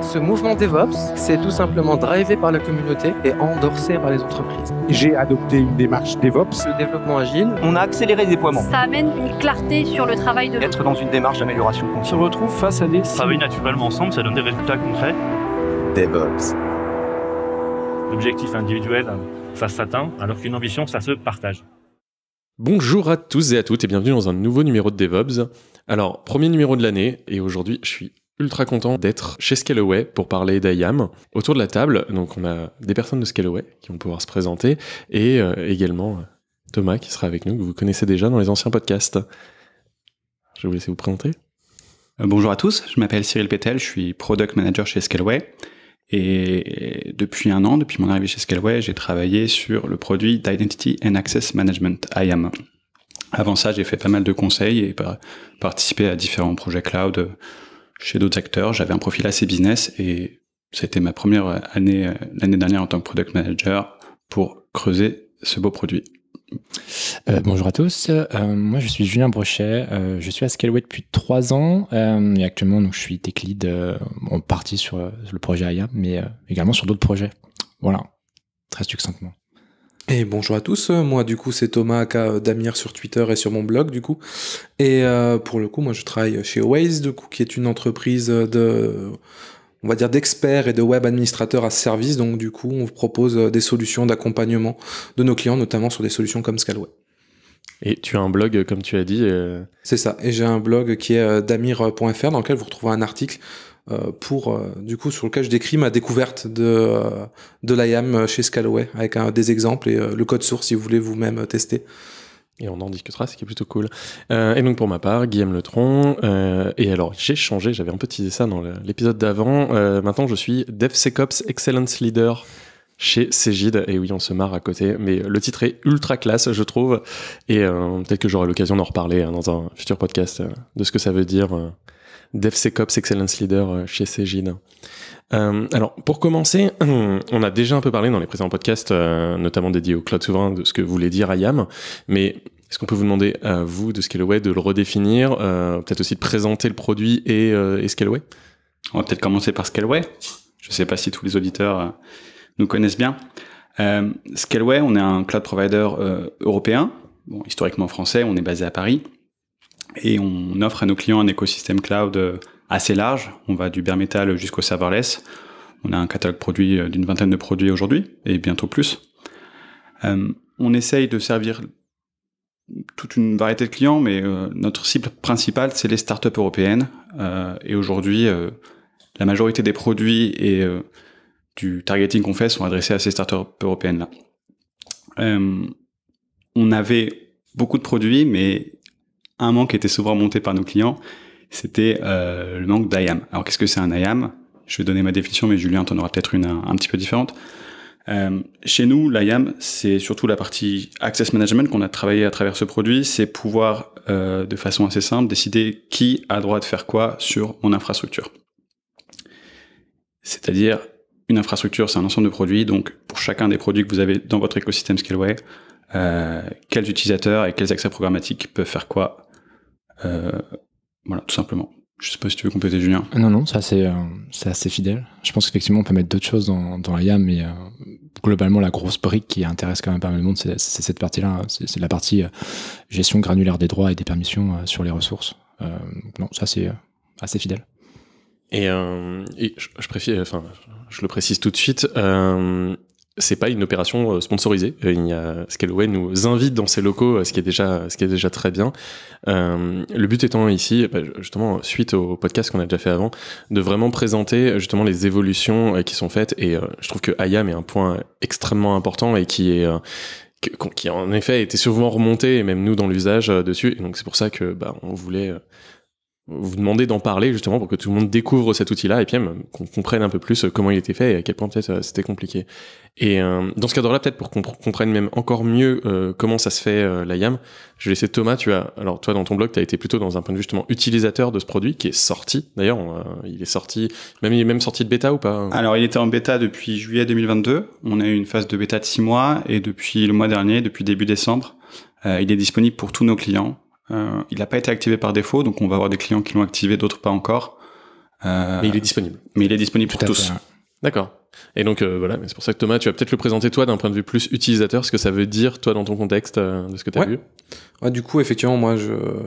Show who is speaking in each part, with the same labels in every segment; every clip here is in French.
Speaker 1: Ce mouvement DevOps, c'est tout simplement drivé par la communauté et endorsé par les
Speaker 2: entreprises. J'ai adopté une démarche DevOps. Le développement agile. On a accéléré le déploiement.
Speaker 3: Ça amène une
Speaker 1: clarté sur le travail
Speaker 3: de...
Speaker 2: Être dans une démarche d'amélioration continue. On se retrouve face à des... Travailler naturellement ensemble, ça donne des
Speaker 4: résultats concrets. DevOps. L'objectif individuel, ça s'atteint, alors qu'une ambition, ça se partage. Bonjour à tous et à toutes et bienvenue dans un nouveau numéro de DevOps. Alors, premier numéro de l'année et aujourd'hui, je suis ultra content d'être chez Scalaway pour parler d'IAM. Autour de la table, donc on a des personnes de Scaleway qui vont pouvoir se présenter et euh, également euh, Thomas qui sera avec nous, que vous connaissez déjà dans les anciens podcasts. Je vais vous laisser vous présenter. Euh, bonjour à tous, je m'appelle Cyril Pétel, je suis Product
Speaker 3: Manager chez Scalaway. Et depuis un an, depuis mon arrivée chez Scaleway, j'ai travaillé sur le produit d'Identity and Access Management, IAM. Avant ça, j'ai fait pas mal de conseils et participé à différents projets cloud, chez d'autres acteurs. J'avais un profil assez business et c'était ma première année l'année dernière en tant que product manager pour
Speaker 2: creuser ce beau produit. Euh, bonjour à tous, euh, moi je suis Julien Brochet, euh, je suis à Scaleway depuis trois ans et actuellement donc, je suis tech lead en partie sur, le projet IAM, mais également sur d'autres projets. Voilà, très succinctement.
Speaker 1: Et bonjour à tous, euh, moi du coup c'est Thomas K. Euh, damir sur Twitter et sur mon blog du coup. Et euh, pour le coup moi je travaille chez Waze du coup qui est une entreprise de on va dire d'experts et de web administrateurs à service. Donc du coup on vous propose des solutions d'accompagnement de nos clients notamment sur des solutions comme Scalway. Et tu as un blog comme tu as dit. C'est ça, et j'ai un blog qui est damir.fr dans lequel vous retrouvez un article euh, pour euh, du coup sur lequel je décris ma découverte de euh, de l'IAM chez Scalaway avec un, des
Speaker 4: exemples et le code source si vous voulez vous-même tester. Et on en discutera, ce qui est plutôt cool. et donc pour ma part, Guillaume Letron. et alors j'ai changé, j'avais un peu teasé ça dans l'épisode d'avant. maintenant je suis DevSecOps Excellence Leader chez Cégide. Et oui, on se marre à côté, mais le titre est ultra classe, je trouve. Et peut-être que j'aurai l'occasion d'en reparler hein, dans un futur podcast de ce que ça veut dire. DevSecOps Excellence Leader euh, chez Cegid. Euh, alors, pour commencer, on a déjà un peu parlé dans les précédents podcasts, euh, notamment dédiés au cloud souverain, de ce que voulait dire IAM, mais est-ce qu'on peut vous demander à vous de Scaleway de le redéfinir, peut-être aussi de présenter le produit et, Scaleway On va peut-être commencer
Speaker 3: par Scaleway. Je ne sais pas si tous les auditeurs nous connaissent bien. Scaleway, on est un cloud provider européen, historiquement français, on est basé à Paris. Et on offre à nos clients un écosystème cloud euh, assez large. On va du bare metal jusqu'au serverless. On a un catalogue produit euh, d'une vingtaine de produits aujourd'hui et bientôt plus. Euh, on essaye de servir toute une variété de clients, mais notre cible principale, c'est les startups européennes. et aujourd'hui, la majorité des produits et du targeting qu'on fait sont adressés à ces startups européennes-là. on avait beaucoup de produits, mais un manque qui était souvent monté par nos clients, c'était euh, le manque d'IAM. Alors qu'est-ce que c'est un IAM Je vais donner ma définition, mais Julien, t'en auras peut-être une un, petit peu différente. Euh, chez nous, l'IAM, c'est surtout la partie access management qu'on a travaillé à travers ce produit. C'est pouvoir, euh, de façon assez simple, décider qui a droit de faire quoi sur mon infrastructure. C'est-à-dire, une infrastructure, c'est un ensemble de produits. Donc, pour chacun des produits que vous avez dans votre écosystème Scaleway, quels utilisateurs et quels accès programmatiques peuvent faire quoi euh, voilà, tout simplement. Je sais pas si tu veux compléter, Julien.
Speaker 2: Ah non, non, ça c'est assez, euh, assez fidèle. Je pense qu'effectivement, on peut mettre d'autres choses dans, dans l'IA, mais euh, globalement, la grosse brique qui intéresse quand même pas mal de monde, c'est cette partie-là. C'est la partie gestion granulaire des droits et des permissions sur les ressources. non, ça, c'est assez fidèle.
Speaker 4: Et, je, je, préfère, enfin, je le précise tout de suite, c'est pas une opération euh, sponsorisée. Euh, il y a, Scaleway nous invite dans ses locaux, euh, ce qui est déjà, ce qui est déjà très bien. le but étant ici, bah, justement, suite au podcast qu'on a déjà fait avant, de vraiment présenter justement les évolutions qui sont faites. Et je trouve que IAM est un point extrêmement important et qui est qui en effet était souvent remonté même nous dans l'usage dessus. Et donc c'est pour ça que bah, on voulait vous demandez d'en parler justement pour que tout le monde découvre cet outil-là et puis qu'on comprenne un peu plus euh, comment il était fait et à quel point peut-être euh, c'était compliqué. Et euh, dans ce cadre-là, peut-être pour qu'on comprenne même encore mieux comment ça se fait la YAM, je vais laisser Thomas, tu as, alors toi dans ton blog, tu as été plutôt dans un point de vue justement utilisateur de ce produit qui est sorti, d'ailleurs il est sorti, même il est même sorti de bêta ou pas hein
Speaker 3: Alors il était en bêta depuis juillet 2022, on a eu une phase de bêta de six mois et depuis le mois dernier, depuis début décembre, il est disponible pour tous nos clients euh, il n'a
Speaker 4: pas été activé par défaut, donc on va avoir des clients qui l'ont activé, d'autres pas encore. Euh, mais il est disponible. Mais il est disponible pour tous. D'accord. Et donc euh, voilà, c'est pour ça que Thomas, tu vas peut-être le présenter toi d'un point de vue plus utilisateur, ce que ça veut dire toi dans ton contexte euh, de ce que tu as vu.
Speaker 1: Ouais, du coup, effectivement, moi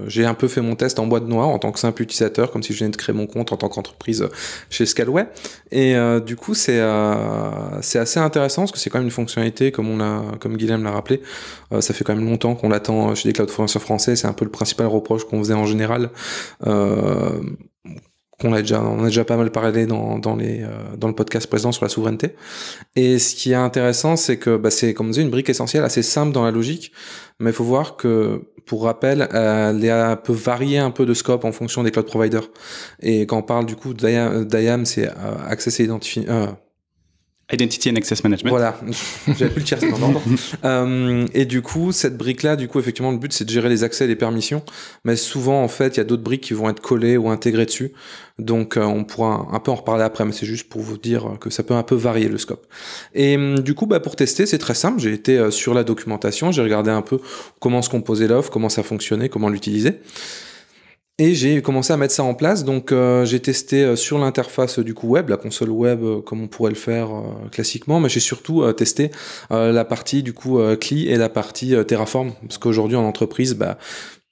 Speaker 1: j'ai un peu fait mon test en bois de noire en tant que simple utilisateur, comme si je venais de créer mon compte en tant qu'entreprise chez Scalway. Et euh, du coup, c'est assez intéressant parce que c'est quand même une fonctionnalité, comme on l'a rappelé, ça fait quand même longtemps qu'on l'attend chez des cloud fournisseurs français. C'est un peu le principal reproche qu'on faisait en général qu'on a déjà, on a déjà pas mal parlé dans, dans, les, euh, dans le podcast présent sur la souveraineté. Et ce qui est intéressant, c'est que bah, c'est, comme une brique essentielle assez simple dans la logique, mais il faut voir que, pour rappel, elle euh, peut varier un peu de scope en fonction des cloud providers. Et quand on parle du coup d'IAM, c'est euh, Access Identification... Identity and Access Management. Voilà, j'avais plus le tiers, euh, Et du coup, cette brique-là, du coup, effectivement, le but, c'est de gérer les accès et les permissions. Mais souvent, en fait, il y a d'autres briques qui vont être collées ou intégrées dessus. Donc, euh, on pourra un peu en reparler après, mais c'est juste pour vous dire que ça peut un peu varier le scope. Et hum, du coup, bah, pour tester, c'est très simple. J'ai été euh, sur la documentation, j'ai regardé un peu comment se composait l'offre, comment ça fonctionnait, comment l'utiliser. Et j'ai commencé à mettre ça en place. Donc, euh, j'ai testé euh, sur l'interface euh, du coup web, la console web, comme on pourrait le faire classiquement, mais j'ai surtout testé la partie du coup CLI et la partie Terraform, parce qu'aujourd'hui en entreprise, bah,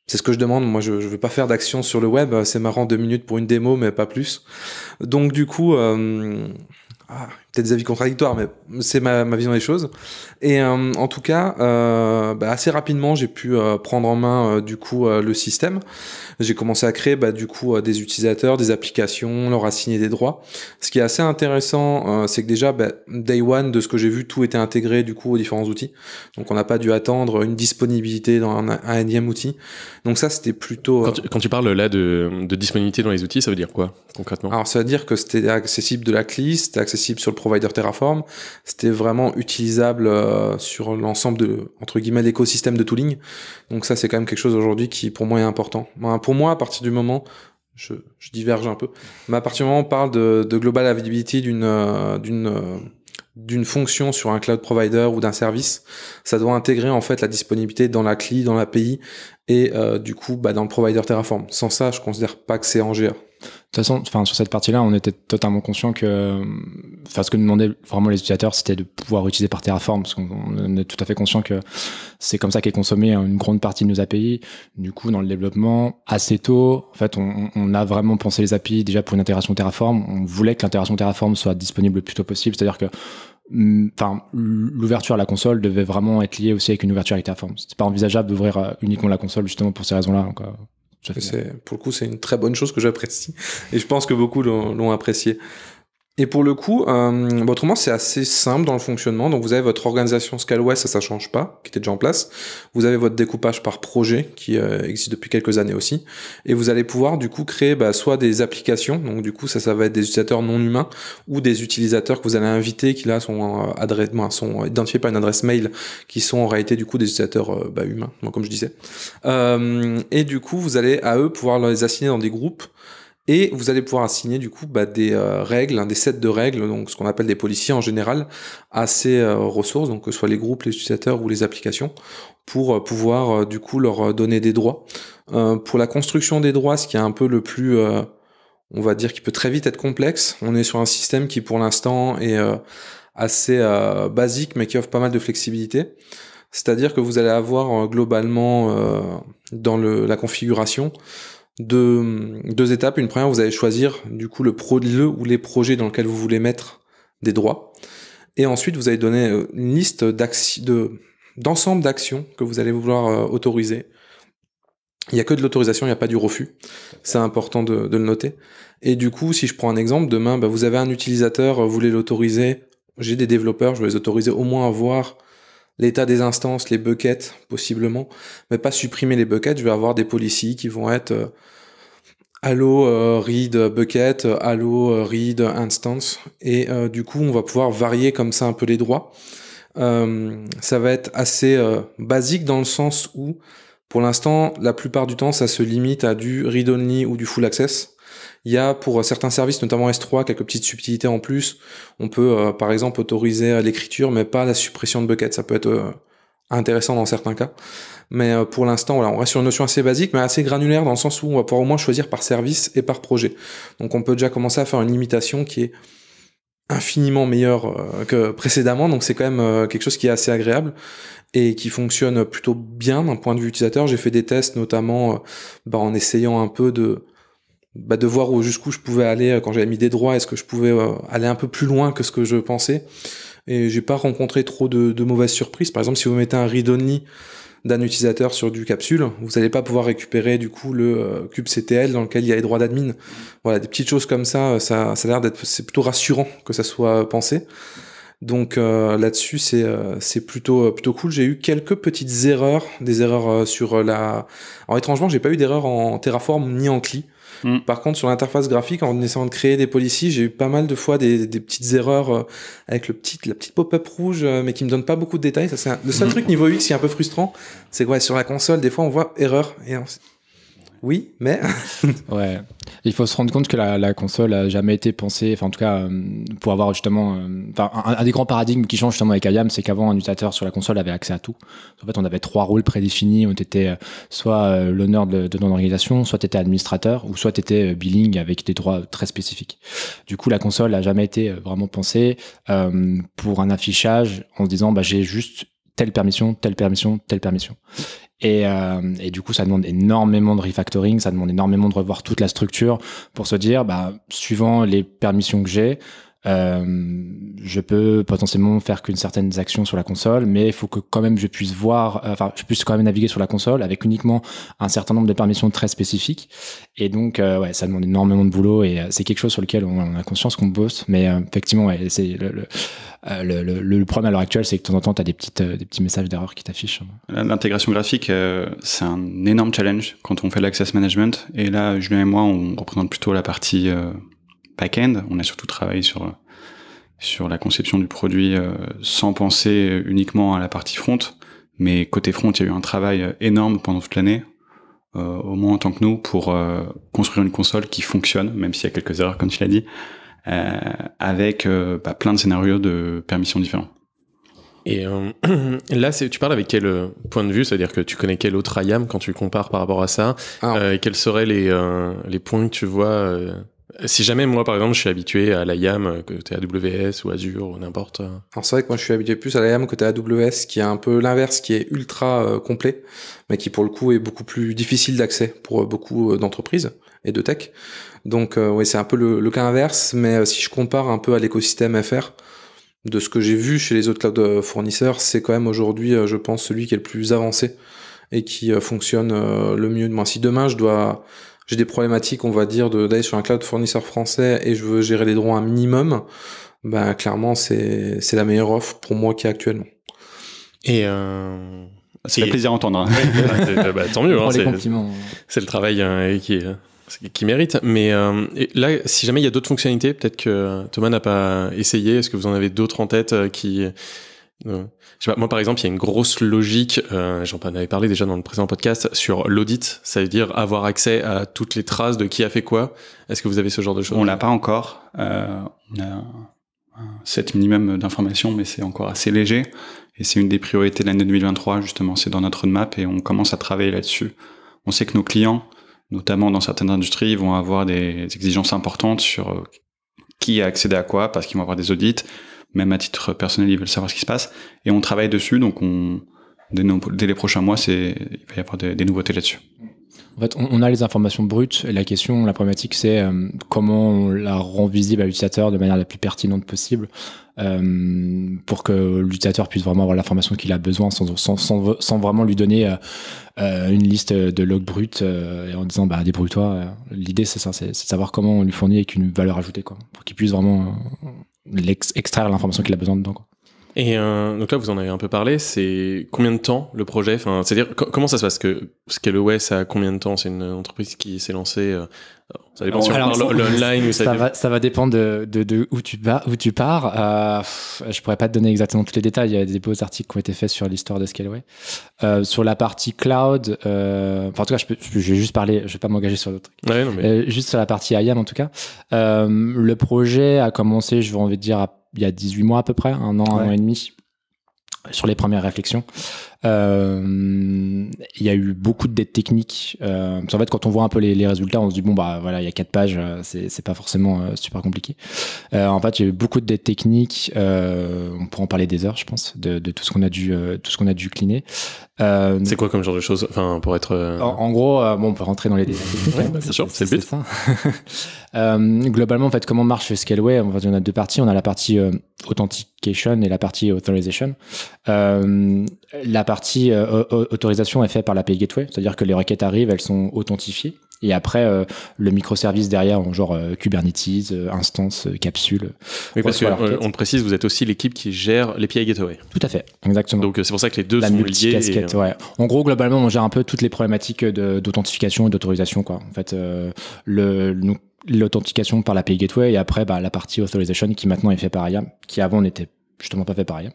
Speaker 1: c'est ce que je demande. Moi, je ne veux pas faire d'action sur le web. C'est marrant deux minutes pour une démo, mais pas plus. Donc, du coup. Ah, des avis contradictoires, mais c'est ma, vision des choses. Et euh, en tout cas, euh, bah, assez rapidement, j'ai pu euh, prendre en main du coup le système. J'ai commencé à créer bah, du coup des utilisateurs, des applications, leur assigner des droits. Ce qui est assez intéressant, c'est que déjà bah, day one de ce que j'ai vu, tout était intégré du coup aux différents outils. Donc on n'a pas dû attendre une disponibilité dans un, un énième outil. Donc ça, c'était plutôt. Quand tu, parles là de, de, disponibilité dans les outils, ça veut dire quoi concrètement Alors ça veut dire que c'était accessible de la clé, c'était accessible sur le provider Terraform, c'était vraiment utilisable euh, sur l'ensemble de entre guillemets l'écosystème de tooling. Donc ça c'est quand même quelque chose aujourd'hui qui pour moi est important. pour moi à partir du moment je, diverge un peu, mais à partir du moment où on parle de, global availability d'une euh, d'une euh, d'une fonction sur un cloud provider ou d'un service, ça doit intégrer en fait la disponibilité dans la CLI, dans l'API et du coup bah, dans le provider Terraform. Sans ça, je considère pas que c'est en GA.
Speaker 2: De toute façon, enfin sur cette partie-là, on était totalement conscient que, enfin ce que demandaient vraiment les utilisateurs, c'était de pouvoir utiliser par Terraform, parce qu'on est tout à fait conscient que c'est comme ça qu'est consommée hein, une grande partie de nos API. Du coup, dans le développement, assez tôt, en fait, on, a vraiment pensé les API déjà pour une intégration Terraform. On voulait que l'intégration Terraform soit disponible le plus tôt possible, c'est-à-dire que mm, Enfin, l'ouverture à la console devait vraiment être liée aussi avec une ouverture avec Terraform. C'était pas envisageable d'ouvrir euh, uniquement la console justement pour ces raisons-là.
Speaker 1: Pour le coup, c'est une très bonne chose que j'apprécie. Et je pense que beaucoup l'ont apprécié. Et pour le coup, euh, autrement, c'est assez simple dans le fonctionnement. Donc, vous avez votre organisation Scaleway, ça, ça change pas, qui était déjà en place. Vous avez votre découpage par projet, qui euh, existe depuis quelques années aussi. Et vous allez pouvoir, du coup, créer bah, soit des applications, donc du coup, ça, ça va être des utilisateurs non humains, ou des utilisateurs que vous allez inviter, qui là sont, euh, sont identifiés par une adresse mail, qui sont en réalité, du coup, des utilisateurs bah, humains, comme je disais. et du coup, vous allez à eux pouvoir les assigner dans des groupes. Et vous allez pouvoir assigner du coup bah, des euh, règles, hein, des sets de règles, donc ce qu'on appelle des policiers en général, à ces euh, ressources, donc que ce soit les groupes, les utilisateurs ou les applications, pour euh, pouvoir du coup leur donner des droits. pour la construction des droits, ce qui est un peu le plus, on va dire, qui peut très vite être complexe, on est sur un système qui pour l'instant est assez basique, mais qui offre pas mal de flexibilité. C'est-à-dire que vous allez avoir globalement dans la configuration deux, deux étapes. Une première, vous allez choisir du coup le, pro, ou les projets dans lesquels vous voulez mettre des droits. Et ensuite, vous allez donner euh, une liste d'ensemble de, d'actions que vous allez vouloir euh, autoriser. Il n'y a que de l'autorisation, il n'y a pas du refus. C'est important de, le noter. Et du coup, si je prends un exemple, demain, bah, vous avez un utilisateur, vous voulez l'autoriser. J'ai des développeurs, je vais les autoriser au moins à voir l'état des instances, les buckets possiblement, mais pas supprimer les buckets. Je vais avoir des policies qui vont être euh, allo euh, read bucket, euh, allo euh, read instance, et du coup on va pouvoir varier comme ça un peu les droits. ça va être assez basique dans le sens où pour l'instant la plupart du temps ça se limite à du read only ou du full access. Il y a pour euh, certains services, notamment S3, quelques petites subtilités en plus. On peut euh, par exemple autoriser euh, l'écriture, mais pas la suppression de buckets. Ça peut être intéressant dans certains cas. Mais pour l'instant, voilà, on reste sur une notion assez basique, mais assez granulaire dans le sens où on va pouvoir au moins choisir par service et par projet. Donc on peut déjà commencer à faire une limitation qui est infiniment meilleure que précédemment. Donc c'est quand même quelque chose qui est assez agréable et qui fonctionne plutôt bien d'un point de vue utilisateur. J'ai fait des tests notamment bah, en essayant un peu de bah, de voir jusqu'où je pouvais aller euh, quand j'avais mis des droits, est-ce que je pouvais euh, aller un peu plus loin que ce que je pensais. Et j'ai pas rencontré trop de, mauvaises surprises. Par exemple, si vous mettez un read only d'un utilisateur sur du capsule, vous n'allez pas pouvoir récupérer du coup le euh, cube CTL dans lequel il y a les droits d'admin. Voilà, des petites choses comme ça, ça, ça a l'air d'être, c'est plutôt rassurant que ça soit pensé. Donc là-dessus, c'est c'est plutôt plutôt cool. J'ai eu quelques petites erreurs, des erreurs sur la. Alors étrangement, j'ai pas eu d'erreur en Terraform ni en Cli. Mm. Par contre, sur l'interface graphique, en essayant de créer des policies, j'ai eu pas mal de fois des, petites erreurs euh, avec le petit, la petite pop-up rouge, euh, mais qui me donne pas beaucoup de détails. Ça, c'est un... le seul mm. truc niveau 8 qui est un peu frustrant, c'est que sur la console, des fois, on voit erreur et
Speaker 2: oui, mais. ouais. Il faut se rendre compte que la, console a jamais été pensée, enfin, en tout cas, euh, pour avoir justement. Euh, un, des grands paradigmes qui change justement avec IAM, c'est qu'avant, un utilisateur sur la console avait accès à tout. En fait, on avait trois rôles prédéfinis. On était euh, soit l'honneur de, notre organisation, soit était administrateur, ou soit était billing avec des droits très spécifiques. Du coup, la console a jamais été vraiment pensée pour un affichage en se disant, bah, j'ai juste telle permission, telle permission, telle permission. Euh, et, du coup, ça demande énormément de refactoring, ça demande énormément de revoir toute la structure pour se dire, bah, suivant les permissions que j'ai, euh, je peux potentiellement faire qu'une certaine action sur la console, mais il faut que quand même je puisse voir, euh, enfin, je puisse quand même naviguer sur la console avec uniquement un certain nombre de permissions très spécifiques. Et donc, euh, ouais, ça demande énormément de boulot et c'est quelque chose sur lequel on, a conscience qu'on bosse. Mais effectivement, ouais, c'est le, le, problème à l'heure actuelle, c'est que de temps en temps, tu as des, petites, des petits messages d'erreur qui t'affichent.
Speaker 3: L'intégration graphique, c'est un énorme challenge quand on fait l'access management. Et là, Julien et moi, on représente plutôt la partie back-end. On a surtout travaillé sur euh, sur la conception du produit euh, sans penser euh, uniquement à la partie front. Mais côté front, il y a eu un travail énorme pendant toute l'année, au moins en tant que nous, pour construire une console qui fonctionne, même s'il y a quelques erreurs, comme tu l'as dit, avec bah, plein de scénarios de permissions différents.
Speaker 4: Et là, tu parles avec quel point de vue C'est-à-dire que tu connais quel autre IAM quand tu compares par rapport à ça et Quels seraient les, les points que tu vois si jamais moi par exemple je suis habitué à la tu côté AWS ou Azure ou n'importe. Euh.
Speaker 1: Alors c'est vrai que moi je suis habitué plus à la tu côté AWS qui est un peu l'inverse, qui est ultra euh, complet, mais qui pour le coup est beaucoup plus difficile d'accès pour euh, beaucoup d'entreprises et de tech. Donc oui c'est un peu le, cas inverse, mais si je compare un peu à l'écosystème FR, de ce que j'ai vu chez les autres cloud fournisseurs, c'est quand même aujourd'hui je pense celui qui est le plus avancé et qui fonctionne le mieux. Moi si demain je dois j'ai des problématiques, on va dire, d'aller sur un cloud fournisseur français et je veux gérer les droits un minimum, ben clairement c'est c'est la meilleure offre pour moi qui est actuellement. Et
Speaker 4: euh... c'est un plaisir à entendre. Hein. Bah, tant mieux. Hein, c'est le travail hein, euh, qui qui mérite. Mais euh, là, si jamais il y a d'autres fonctionnalités, peut-être que Thomas n'a pas essayé. Est-ce que vous en avez d'autres en tête euh, qui euh, moi par exemple, il y a une grosse logique, euh, j'en avais parlé déjà dans le précédent podcast, sur l'audit, ça veut dire avoir accès à toutes les traces de qui a fait quoi. Est-ce que vous avez ce genre de choses On l'a pas encore. Euh, on
Speaker 3: a un minimum d'informations, mais c'est encore assez léger. Et c'est une des priorités de l'année 2023, justement, c'est dans notre roadmap et on commence à travailler là-dessus. On sait que nos clients, notamment dans certaines industries, vont avoir des exigences importantes sur euh, qui a accédé à quoi, parce qu'ils vont avoir des audits, même à titre personnel, ils veulent savoir ce qui se passe. Et on travaille dessus, donc on, dès, les prochains mois, il va y avoir des, nouveautés là-dessus.
Speaker 2: En fait, on, a les informations brutes et la question, la problématique, c'est euh, comment on la rend visible à l'utilisateur de manière la plus pertinente possible euh, pour que l'utilisateur puisse vraiment avoir l'information qu'il a besoin sans, sans, vraiment lui donner euh, une liste de logs et en disant bah débrouille-toi. L'idée, c'est ça, c'est de savoir comment on lui fournit avec une valeur ajoutée, quoi, pour qu'il puisse vraiment l'extraire l'information qu'il a besoin dedans.
Speaker 4: Et euh, donc là, vous en avez un peu parlé. C'est combien de temps le projet enfin, C'est-à-dire comment ça se passe que Scaleway, ça a combien de temps C'est une entreprise qui s'est lancée. Euh, ça dépend sur l'online ou ça. Ça va,
Speaker 2: ça va dépendre de, de, de, où tu vas, où tu pars. Euh, je pourrais pas te donner exactement tous les détails. Il y a des beaux articles qui ont été faits sur l'histoire de Scaleway. Euh, sur la partie cloud, en tout cas, je, peux, vais juste parler. Je vais pas m'engager sur d'autres Ouais, juste sur la partie IAM en tout cas. le projet a commencé, je vais envie de dire à il y a 18 mois à peu près, un an, un an et demi, sur les premières réflexions. Euh, il y a eu beaucoup de dettes techniques. Euh, en fait, quand on voit un peu les, résultats, on se dit bon bah voilà, il y a quatre pages, euh, c'est pas forcément super compliqué. en fait, il y a eu beaucoup de dettes techniques. on pourrait en parler des heures, je pense, de, tout ce qu'on a dû tout ce qu'on a dû cliner. c'est quoi comme genre de choses Enfin, pour être en, gros, bon, on peut rentrer dans les détails. Bah, c'est sûr, c'est le but. globalement, en fait, comment marche Scaleway En fait, on a deux parties. On a la partie authentication et la partie authorization. la partie partie euh, autorisation est faite par l'API Gateway, c'est-à-dire que les requêtes arrivent, elles sont authentifiées. Et après, euh, le microservice derrière, en genre euh, Kubernetes, instance, capsule. Oui, parce qu'on
Speaker 4: précise, vous êtes aussi l'équipe qui gère l'API Gateway. Tout à fait, exactement. Donc c'est pour ça que les
Speaker 2: deux sont liés. En gros, globalement, on gère un peu toutes les problématiques d'authentification et d'autorisation. Quoi. En fait, le, l'authentification par l'API Gateway et après bah, la partie authorization qui maintenant est faite par IAM, qui avant n'était justement pas fait pareil.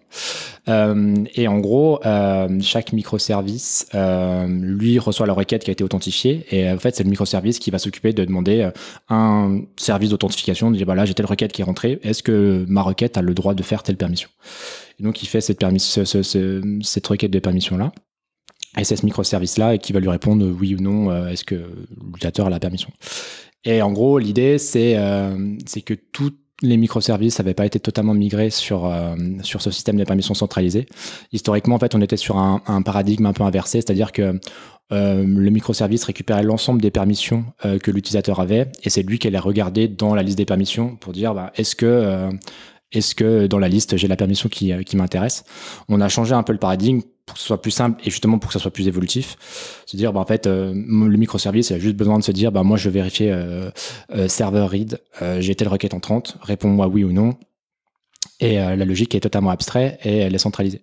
Speaker 2: Euh, et en gros, euh, chaque microservice, euh, lui, reçoit la requête qui a été authentifiée. Et euh, en fait, c'est le microservice qui va s'occuper de demander euh, un service d'authentification, de dire, bah j'ai telle requête qui est rentrée, est-ce que ma requête a le droit de faire telle permission Et donc, il fait cette, permission, cette requête de permission-là. Et c'est ce microservice-là qui va lui répondre euh, oui ou non, est-ce que l'utilisateur a la permission Et en gros, l'idée, c'est c'est que tout les microservices n'avaient pas été totalement migrés sur, euh, sur ce système de permissions centralisées. Historiquement, en fait, on était sur un, paradigme un peu inversé, c'est-à-dire que euh, le microservice récupérait l'ensemble des permissions euh, que l'utilisateur avait, et c'est lui qui allait regarder dans la liste des permissions pour dire bah, est-ce que est que dans la liste, j'ai la permission qui, qui m'intéresse On a changé un peu le paradigme pour que ce soit plus simple et justement pour que ça soit plus évolutif. Se dire, bah, en fait, euh, le microservice, il a juste besoin de se dire, bah, moi, je vérifie vérifier euh, euh, serveur read, j'ai telle requête en 30, réponds-moi oui ou non et euh, la logique est totalement abstraite et elle est centralisée.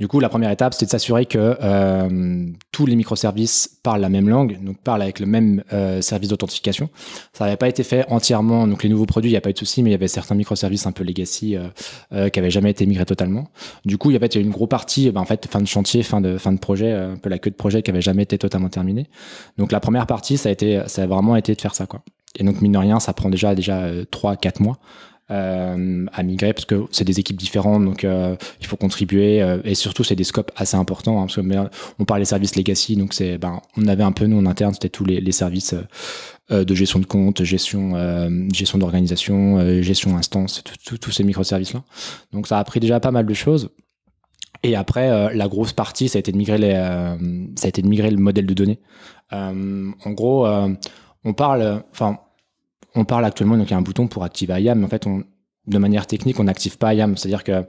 Speaker 2: Du coup, la première étape, c'était de s'assurer que euh, tous les microservices parlent la même langue, donc parlent avec le même euh, service d'authentification. Ça n'avait pas été fait entièrement, donc les nouveaux produits, il n'y a pas eu de souci, mais il y avait certains microservices un peu legacy qui n'avaient jamais été migrés totalement. Du coup, il y avait une grosse partie, eh ben, en fait, fin de chantier, fin de, fin de projet, un peu la queue de projet qui n'avait jamais été totalement terminée. Donc la première partie, ça a, été, ça a vraiment été de faire ça. Et donc, mine de rien, ça prend déjà, déjà 3-4 mois euh, à migrer parce que c'est des équipes différentes, donc euh, il faut contribuer euh, et surtout c'est des scopes assez importants hein, parce que euh, on parle des services legacy, donc c'est ben on avait un peu nous en interne c'était tous les, les services de gestion de compte, gestion gestion d'organisation, gestion instance, tous ces microservices là. Donc ça a pris déjà pas mal de choses. Et après, la grosse partie, ça a été de migrer, les, ça a été de migrer le modèle de données. Euh, en gros, on parle, enfin, on parle actuellement, donc il y a un bouton pour activer IAM, mais en fait, on, de manière technique, on n'active pas IAM. C'est-à-dire que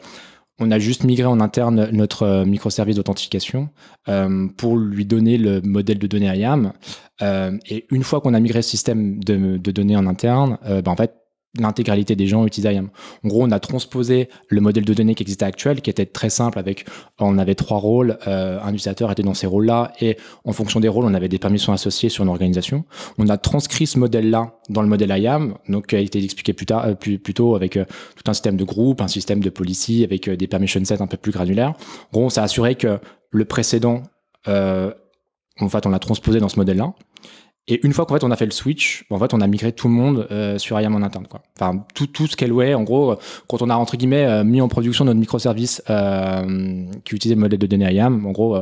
Speaker 2: on a juste migré en interne notre euh, microservice d'authentification euh, pour lui donner le modèle de données IAM. Euh, et une fois qu'on a migré ce système de, données en interne, ben, en fait, l'intégralité des gens utilisent IAM. En gros, on a transposé le modèle de données qui existait actuel, qui était très simple, avec on avait trois rôles, euh, un utilisateur était dans ces rôles-là, et en fonction des rôles, on avait des permissions associées sur une organisation. On a transcrit ce modèle-là dans le modèle IAM, donc qui euh, a été expliqué plus tard, euh, tôt, avec tout un système de groupe, un système de policy, avec des permission sets un peu plus granulaires. En gros, on s'est assuré que le précédent, en fait, on l'a transposé dans ce modèle-là. Et une fois qu'en fait on a fait le switch, en fait on a migré tout le monde euh, sur IAM en interne. Quoi. Enfin tout, tout ce qu'elle en gros, euh, quand on a entre guillemets euh, mis en production notre microservice euh, qui utilisait le modèle de données IAM, en gros,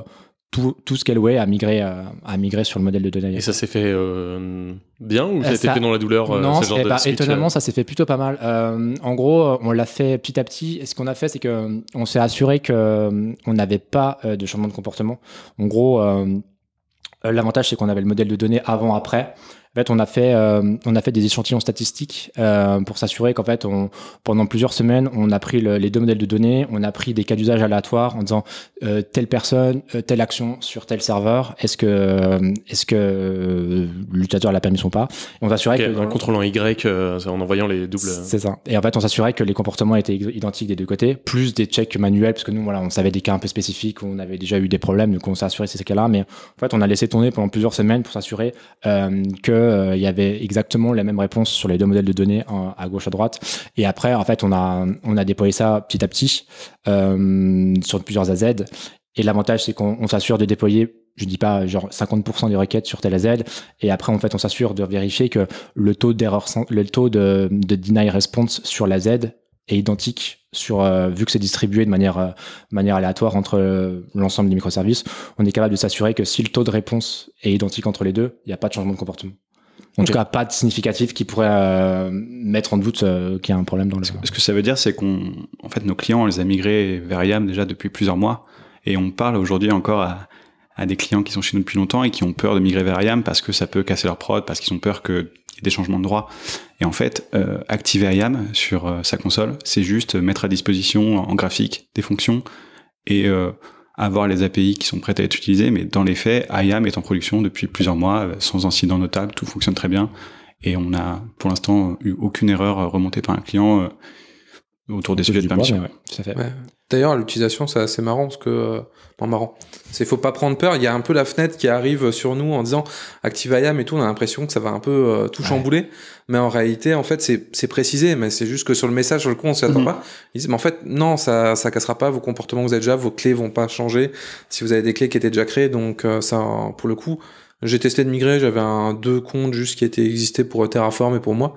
Speaker 2: tout tout, qu'elle qu'elle a migré, a migré sur le modèle de données IAM. Et ça s'est fait bien ou ça a été fait dans la douleur Non, bah, étonnamment ça s'est fait plutôt pas mal. en gros, on l'a fait petit à petit. Et ce qu'on a fait, c'est que on s'est assuré que on n'avait pas de changement de comportement. En gros euh, l'avantage, c'est qu'on avait le modèle de données avant-après en on a fait, euh, on a fait des échantillons statistiques euh, pour s'assurer qu'en fait, on, pendant plusieurs semaines, on a pris les deux modèles de données, on a pris des cas d'usage aléatoires en disant euh, telle personne, telle action sur tel serveur, est-ce que, est-ce que l'utilisateur la permis ou pas
Speaker 4: On s'assurait que dans le contrôlant Y, en envoyant les doubles. C'est ça.
Speaker 2: Et en fait, on s'assurait que les comportements étaient identiques des deux côtés, plus des checks manuels, parce que nous, voilà, on savait des cas un peu spécifiques où on avait déjà eu des problèmes, donc on s'assurait ces cas-là. Mais en fait, on a laissé tourner pendant plusieurs semaines pour s'assurer que euh, il y avait exactement la même réponse sur les deux modèles de données à gauche à droite. Et après, en fait, on a on a déployé ça petit à petit euh, sur plusieurs AZ. Et l'avantage, c'est qu'on s'assure de déployer je dis pas genre 50% des requêtes sur tel AZ et après en fait on s'assure de vérifier que le taux d'erreur le taux de, deny response sur la Z est identique sur euh, vu que c'est distribué de manière manière aléatoire entre l'ensemble des microservices on est capable de s'assurer que si le taux de réponse est identique entre les deux il n'y a pas de changement de comportement en tout cas, pas de significatif qui pourrait euh, mettre en doute euh, qu'il y a un problème dans le. Ce que
Speaker 3: ça veut dire, c'est qu'on, en fait, nos clients, on les a migrés vers IAM déjà depuis plusieurs mois, et on parle aujourd'hui encore à, à, des clients qui sont chez nous depuis longtemps et qui ont peur de migrer vers IAM parce que ça peut casser leur prod, parce qu'ils ont peur qu'il y ait des changements de droit. Et en fait, euh, activer IAM sur euh, sa console, c'est juste mettre à disposition en graphique des fonctions et euh, avoir les API qui sont prêtes à être utilisées, mais dans les faits, IAM est en production depuis plusieurs mois, sans incident notable, tout fonctionne très bien, et on n'a pour l'instant eu aucune erreur remontée par un client euh, autour des sujets de permission. Ouais,
Speaker 1: D'ailleurs, l'utilisation, c'est assez marrant parce que, euh, marrant, c'est faut pas prendre peur. Il y a un peu la fenêtre qui arrive sur nous en disant Active IAM et tout. On a l'impression que ça va un peu euh, tout chambouler, mais en réalité, en fait, c'est précisé. Mais c'est juste que sur le message, sur le coup, on s'y attend mhm. pas. Ils disent, mais en fait, non, ça ça cassera pas vos comportements. Vous êtes déjà, vos clés vont pas changer si vous avez des clés qui étaient déjà créées. Donc euh, ça, pour le coup, j'ai testé de migrer. J'avais un deux comptes juste qui étaient existés pour Terraform et pour moi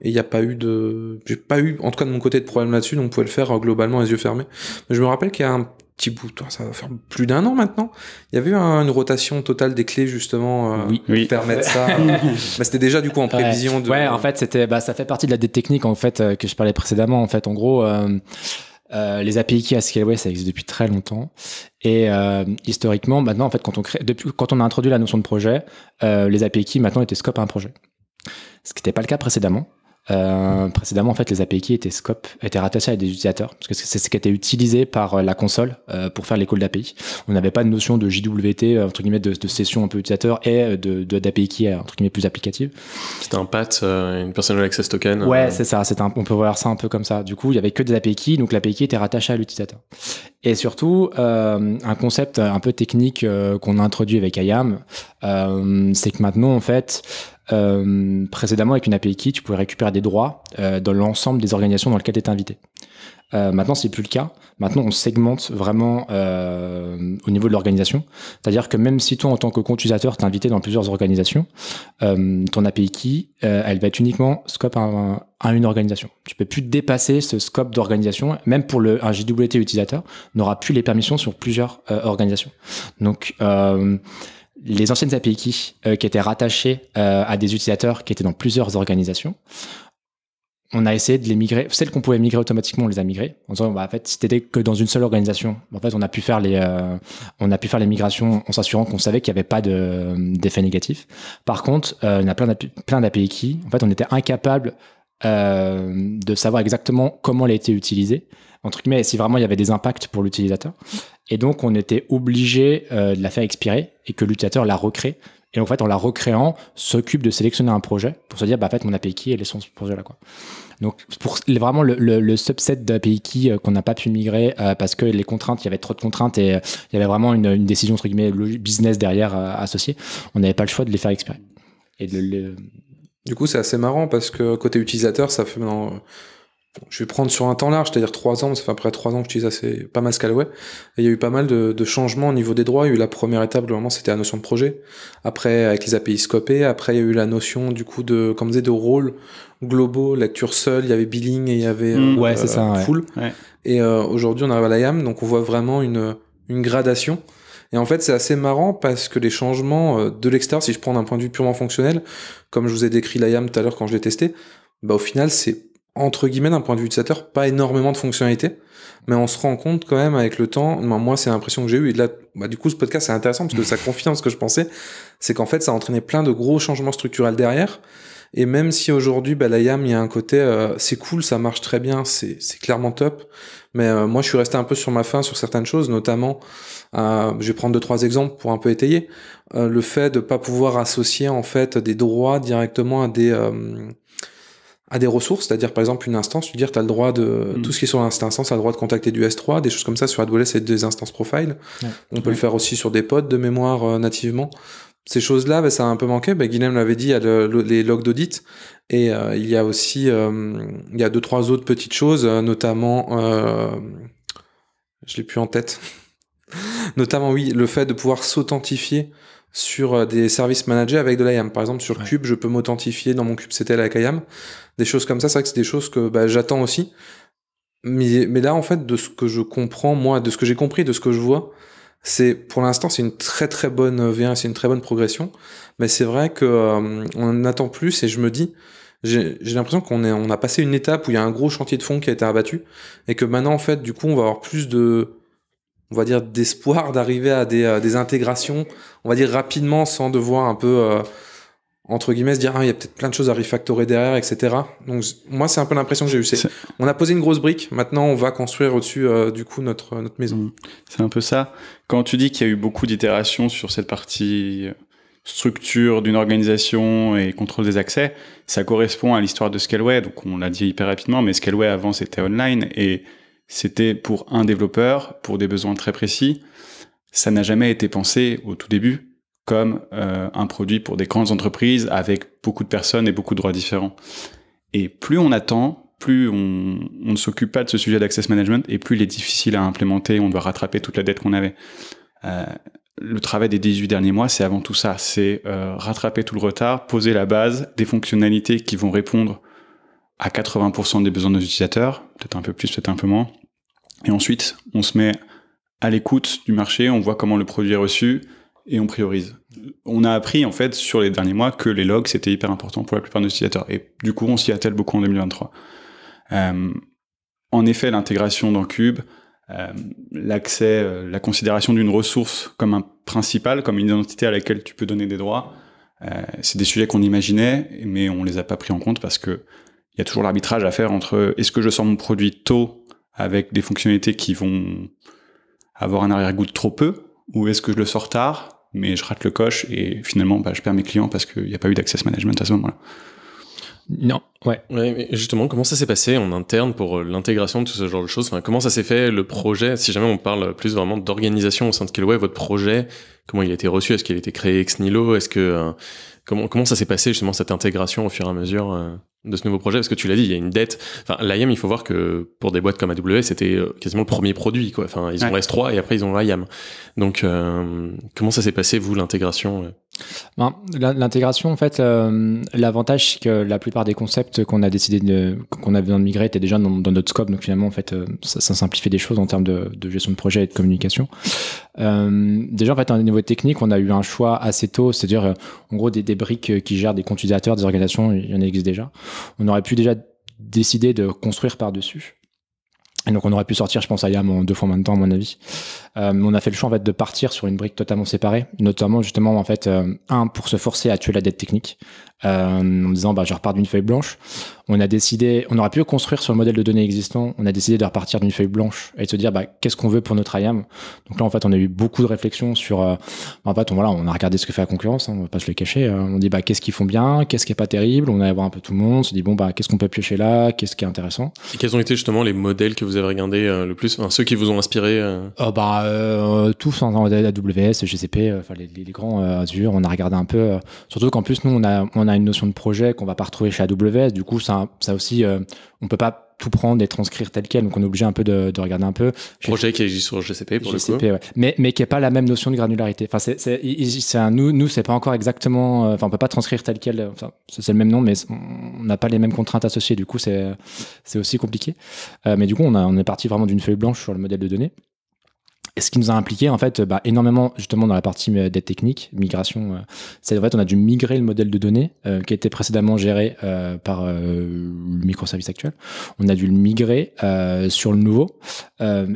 Speaker 1: et il n'y a pas eu de, j'ai pas eu, en tout cas de mon côté, de problème là-dessus, donc on pouvait le faire euh, globalement les yeux fermés. Mais je me rappelle qu'il y a un petit bout, ça va faire plus d'un an maintenant. Il y avait eu une rotation totale des clés justement qui euh, permettent permettre ça.
Speaker 2: Bah, c'était déjà du coup en prévision ouais. de. en fait, c'était, bah, ça fait partie de la dette technique en fait euh, que je parlais précédemment. En fait, en gros. les API qui à Scaleway, ça existe depuis très longtemps. Et historiquement, maintenant, en fait, quand on, crée, depuis, quand on a introduit la notion de projet, les API qui maintenant étaient scope à un projet. Ce qui n'était pas le cas précédemment. Euh, précédemment, en fait, les API qui étaient, scope, étaient rattachés à des utilisateurs, parce que c'est ce qui était utilisé par euh, la console euh, pour faire les calls d'API. On n'avait pas de notion de JWT, entre guillemets, de, session un peu utilisateur et de d'API key, entre guillemets, plus applicative.
Speaker 4: C'était un PAT, euh, une personal access token. Ouais, c'est
Speaker 2: ça. Un, on peut voir ça un peu comme ça. Du coup, il n'y avait que des API key donc l'API key était rattachée à l'utilisateur. Et surtout, euh, un concept un peu technique euh, qu'on a introduit avec IAM, euh, c'est que maintenant, en fait, précédemment, avec une API key, tu pouvais récupérer des droits dans l'ensemble des organisations dans lesquelles tu étais invité. Euh, maintenant, c'est plus le cas. Maintenant, on segmente vraiment euh, au niveau de l'organisation. C'est-à-dire que même si toi, en tant que compte utilisateur, t'es invité dans plusieurs organisations, euh, ton API key, elle va être uniquement scope à, une organisation. Tu peux plus dépasser ce scope d'organisation. Même pour le, un JWT utilisateur, n'aura plus les permissions sur plusieurs organisations. Donc, les anciennes API keys qui étaient rattachées à des utilisateurs qui étaient dans plusieurs organisations, on a essayé de les migrer. Celles qu'on pouvait migrer automatiquement, on les a migrées. En bah, en fait, c'était que dans une seule organisation, en fait, on a pu faire les, euh, on a pu faire migrations en s'assurant qu'on savait qu'il n'y avait pas de, euh, d'effet négatif. Par contre, euh, on a plein d'API, plein qui, en fait, on était incapable euh, de savoir exactement comment elle a été utilisée, entre guillemets, si vraiment il y avait des impacts pour l'utilisateur. Et donc, on était obligé de la faire expirer et que l'utilisateur la recrée et en fait, en la recréant, s'occupe de sélectionner un projet pour se dire, bah, en fait, mon API key, elle est sur ce projet-là, quoi. Donc, pour vraiment le, le, subset d'API key euh, qu'on n'a pas pu migrer euh, parce que les contraintes, il y avait trop de contraintes et euh, il y avait vraiment une, décision, entre guillemets, business derrière associée, on n'avait pas le choix de les faire expirer. Et de
Speaker 1: Du coup, c'est assez marrant parce que côté utilisateur, ça fait maintenant je vais prendre sur un temps large, c'est-à-dire trois ans, ça fait après trois ans que j'utilise assez, pas mal Scalaway. Et il y a eu pas mal de, changements au niveau des droits. Il y a eu la première étape, globalement, c'était la notion de projet. Après, avec les API scopées. Après, il y a eu la notion, du coup, de, comme disait, de rôle globaux, lecture seule. Il y avait billing et il y avait mm. euh, ouais, euh, ça, full. Et aujourd'hui, on arrive à l'IAM, donc on voit vraiment une, une gradation. Et en fait, c'est assez marrant parce que les changements euh, de l'extérieur, si je prends d'un point de vue purement fonctionnel, comme je vous ai décrit l'IAM tout à l'heure quand je l'ai testé, bah au final, c'est entre guillemets, d'un point de vue utilisateur, pas énormément de fonctionnalités, mais on se rend compte quand même avec le temps, moi c'est l'impression que j'ai eu et là, bah, du coup ce podcast c'est intéressant parce que ça confirme ce que je pensais, c'est qu'en fait ça a entraîné plein de gros changements structurels derrière, et même si aujourd'hui, bah, la YAM, il y a un côté, euh, c'est cool, ça marche très bien, c'est clairement top. Mais euh, moi, je suis resté un peu sur ma faim sur certaines choses, notamment, euh, je vais prendre deux trois exemples pour un peu étayer le fait de pas pouvoir associer en fait des droits directement à des à des ressources, c'est-à-dire par exemple une instance, tu dire tu as le droit de mm. tout ce qui est sur l'instance, tu le droit de contacter du S3, des choses comme ça sur AWS et des instances profile. On peut le faire aussi sur des pods de mémoire euh, nativement. Ces choses-là, ben ça a un peu manqué. Bah, Guillaume l'avait dit, il y a les logs d'audit et euh, il y a aussi euh, il y a deux trois autres petites choses, notamment je l'ai plus en tête. notamment oui, le fait de pouvoir s'authentifier sur euh, des services managés avec de l'IAM. Par exemple, sur Cube, je peux m'authentifier dans mon cube CTL avec IAM. Des choses comme ça, c'est vrai que c'est des choses que bah, j'attends aussi. Mais, mais, là, en fait, de ce que je comprends, moi, de ce que j'ai compris, de ce que je vois, c'est pour l'instant, c'est une très très bonne V1, c'est une très bonne progression. Mais c'est vrai que euh, on attend plus et je me dis, j'ai l'impression qu'on on a passé une étape où il y a un gros chantier de fond qui a été abattu et que maintenant, en fait, du coup, on va avoir plus de on va dire, d'espoir d'arriver à euh, des, intégrations, on va dire rapidement, sans devoir un peu, euh, entre guillemets, se dire, ah, il y a peut-être plein de choses à refactorer derrière, etc. Donc, moi, c'est un peu l'impression que j'ai eue. On a posé une grosse brique, maintenant, on va construire au-dessus, euh, du coup, notre, maison. Mmh. C'est un peu ça. Quand tu dis
Speaker 3: qu'il y a eu beaucoup d'itérations sur cette partie structure d'une organisation et contrôle des accès, ça correspond à l'histoire de Scaleway. Donc, on l'a dit hyper rapidement, mais Scaleway avant, c'était online et c'était pour un développeur, pour des besoins très précis. Ça n'a jamais été pensé au tout début comme euh, un produit pour des grandes entreprises avec beaucoup de personnes et beaucoup de droits différents. Et plus on attend, plus on, ne s'occupe pas de ce sujet d'access management et plus il est difficile à implémenter, on doit rattraper toute la dette qu'on avait. Euh, le travail des 18 derniers mois, c'est avant tout ça, c'est euh, rattraper tout le retard, poser la base des fonctionnalités qui vont répondre à 80% des besoins de nos utilisateurs, peut-être un peu plus, peut-être un peu moins. Et ensuite, on se met à l'écoute du marché, on voit comment le produit est reçu et on priorise. On a appris en fait sur les derniers mois que les logs c'était hyper important pour la plupart des utilisateurs et du coup on s'y attelle beaucoup en 2023. Euh, en effet, l'intégration dans Cube, euh, l'accès, euh, la considération d'une ressource comme un principal, comme une identité à laquelle tu peux donner des droits, c'est des sujets qu'on imaginait mais on les a pas pris en compte parce que il y a toujours l'arbitrage à faire entre est-ce que je sors mon produit tôt avec des fonctionnalités qui vont avoir un arrière-goût de trop peu, ou est-ce que je le sors tard, mais je rate le coche et finalement bah, je perds mes clients parce qu'il n'y a pas eu d'access management à ce moment-là.
Speaker 4: Non, ouais. justement, comment ça s'est passé en interne pour euh, l'intégration de tout ce genre de choses Comment ça s'est fait le projet Si jamais on parle plus vraiment d'organisation au sein de Killway, votre projet, comment il a été reçu Est-ce qu'il a été créé ex nihilo Est-ce que euh, comment comment ça s'est passé justement cette intégration au fur et à mesure euh, de ce nouveau projet Parce que tu l'as dit, il y a une dette. Enfin, l'IAM, il faut voir que pour des boîtes comme AWS, c'était euh, quasiment le premier produit. Quoi. Enfin, ils ont S3 et après ils ont l'IAM. Donc, comment ça s'est passé vous l'intégration
Speaker 2: ben, L'intégration, en fait, l'avantage c'est que la plupart des concepts qu'on a décidé de qu'on avait besoin de migrer étaient déjà dans, notre scope. Donc finalement, en fait, ça, ça simplifiait des choses en termes de gestion de projet et de communication. Euh, déjà, en fait, au niveau technique, on a eu un choix assez tôt, c'est-à-dire, euh, en gros, des, des, briques euh, qui gèrent des comptes des organisations, il y en existe déjà. On aurait pu déjà décider de construire par-dessus. Et donc, on aurait pu sortir, je pense, à YAM en deux fois moins de temps, à mon avis. Euh, on a fait le choix, en fait, de partir sur une brique totalement séparée, notamment, justement, en fait, euh, un, pour se forcer à tuer la dette technique, euh, en me disant bah, je repars d'une feuille blanche. On a décidé, on aurait pu construire sur le modèle de données existant, on a décidé de repartir d'une feuille blanche et de se dire bah, qu'est-ce qu'on veut pour notre IAM. Donc là, en fait, on a eu beaucoup de réflexions sur. Euh, bah, en fait, on, voilà, on a regardé ce que fait la concurrence, hein, on va pas se le cacher. Euh, on dit bah, qu'est-ce qu'ils font bien, qu'est-ce qui est pas terrible. On a voir un peu tout le monde, on se dit bon, bah, qu'est-ce qu'on peut piocher là, qu'est-ce qui est intéressant.
Speaker 4: Et quels ont été justement les modèles que vous avez regardés le plus, ceux qui vous ont inspiré
Speaker 2: bah, Tous, hein, AWS, GCP, les, les, grands Azure, on a regardé un peu. surtout qu'en plus, nous, on a, on a une notion de projet qu'on va pas retrouver chez AWS. Du coup, ça, ça aussi, euh, on peut pas tout prendre et transcrire tel quel, donc on est obligé un peu de, regarder un peu. Projet qui existe sur GCP pour le coup. Mais, mais qui n'est pas la même notion de granularité. Enfin, c'est, c'est un, nous, nous c'est pas encore exactement. Euh, enfin, on peut pas transcrire tel quel. Euh, enfin, c'est le même nom, mais on n'a pas les mêmes contraintes associées. Du coup, c'est, c'est aussi compliqué. mais du coup, on, on est parti vraiment d'une feuille blanche sur le modèle de données. Et ce qui nous a impliqué en fait bah, énormément justement dans la partie euh, des techniques, migration, euh, c'est en fait on a dû migrer le modèle de données euh, qui était précédemment géré par le microservice actuel. On a dû le migrer sur le nouveau.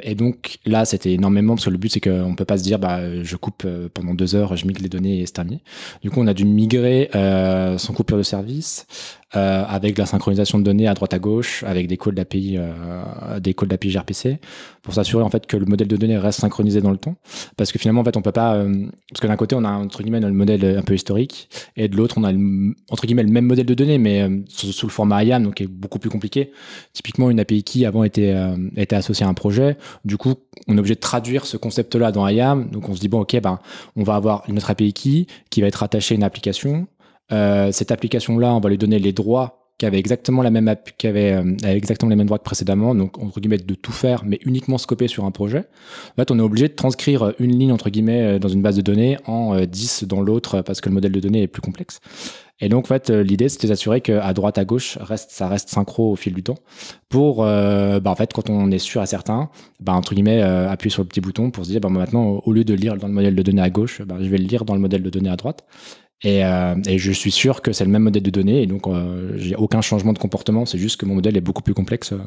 Speaker 2: et donc là c'était énormément parce que le but c'est qu'on ne peut pas se dire bah, je coupe pendant deux heures, je migre les données et c'est terminé. Du coup on a dû migrer sans coupure de service euh, avec la synchronisation de données à droite à gauche, avec des calls d'API, euh, des calls d'API gRPC, pour s'assurer en fait que le modèle de données reste synchronisé dans le temps. Parce que finalement, en fait, on peut pas, euh, parce que d'un côté, on a entre guillemets le modèle un peu historique, et de l'autre, on a le, entre guillemets le même modèle de données, mais euh, sous, sous, le format IAM, donc qui est beaucoup plus compliqué. Typiquement, une API qui avant était euh, était associée à un projet, du coup, on est obligé de traduire ce concept-là dans IAM. Donc, on se dit bon, ok, ben, on va avoir notre API key qui va être attachée à une application euh, cette application-là, on va lui donner les droits qui avaient exactement la même qui avait, euh, exactement les mêmes droits que précédemment, donc entre guillemets de tout faire, mais uniquement scopé sur un projet. En on est obligé de transcrire une ligne entre guillemets euh, dans une base de données en 10 dans l'autre parce que le modèle de données est plus complexe. Et donc, en fait, l'idée, c'était d'assurer qu'à droite, à gauche, reste, ça reste synchro au fil du temps pour, bah, en fait, quand on est sûr à certains, bah, entre guillemets, appuyer sur le petit bouton pour se dire, bah, maintenant, au lieu de lire dans le modèle de données à gauche, je vais le lire dans le modèle de données à droite. Euh, et, je suis sûr que c'est le même modèle de données, et donc euh, j'ai aucun changement de comportement, c'est juste que mon modèle est beaucoup plus complexe euh,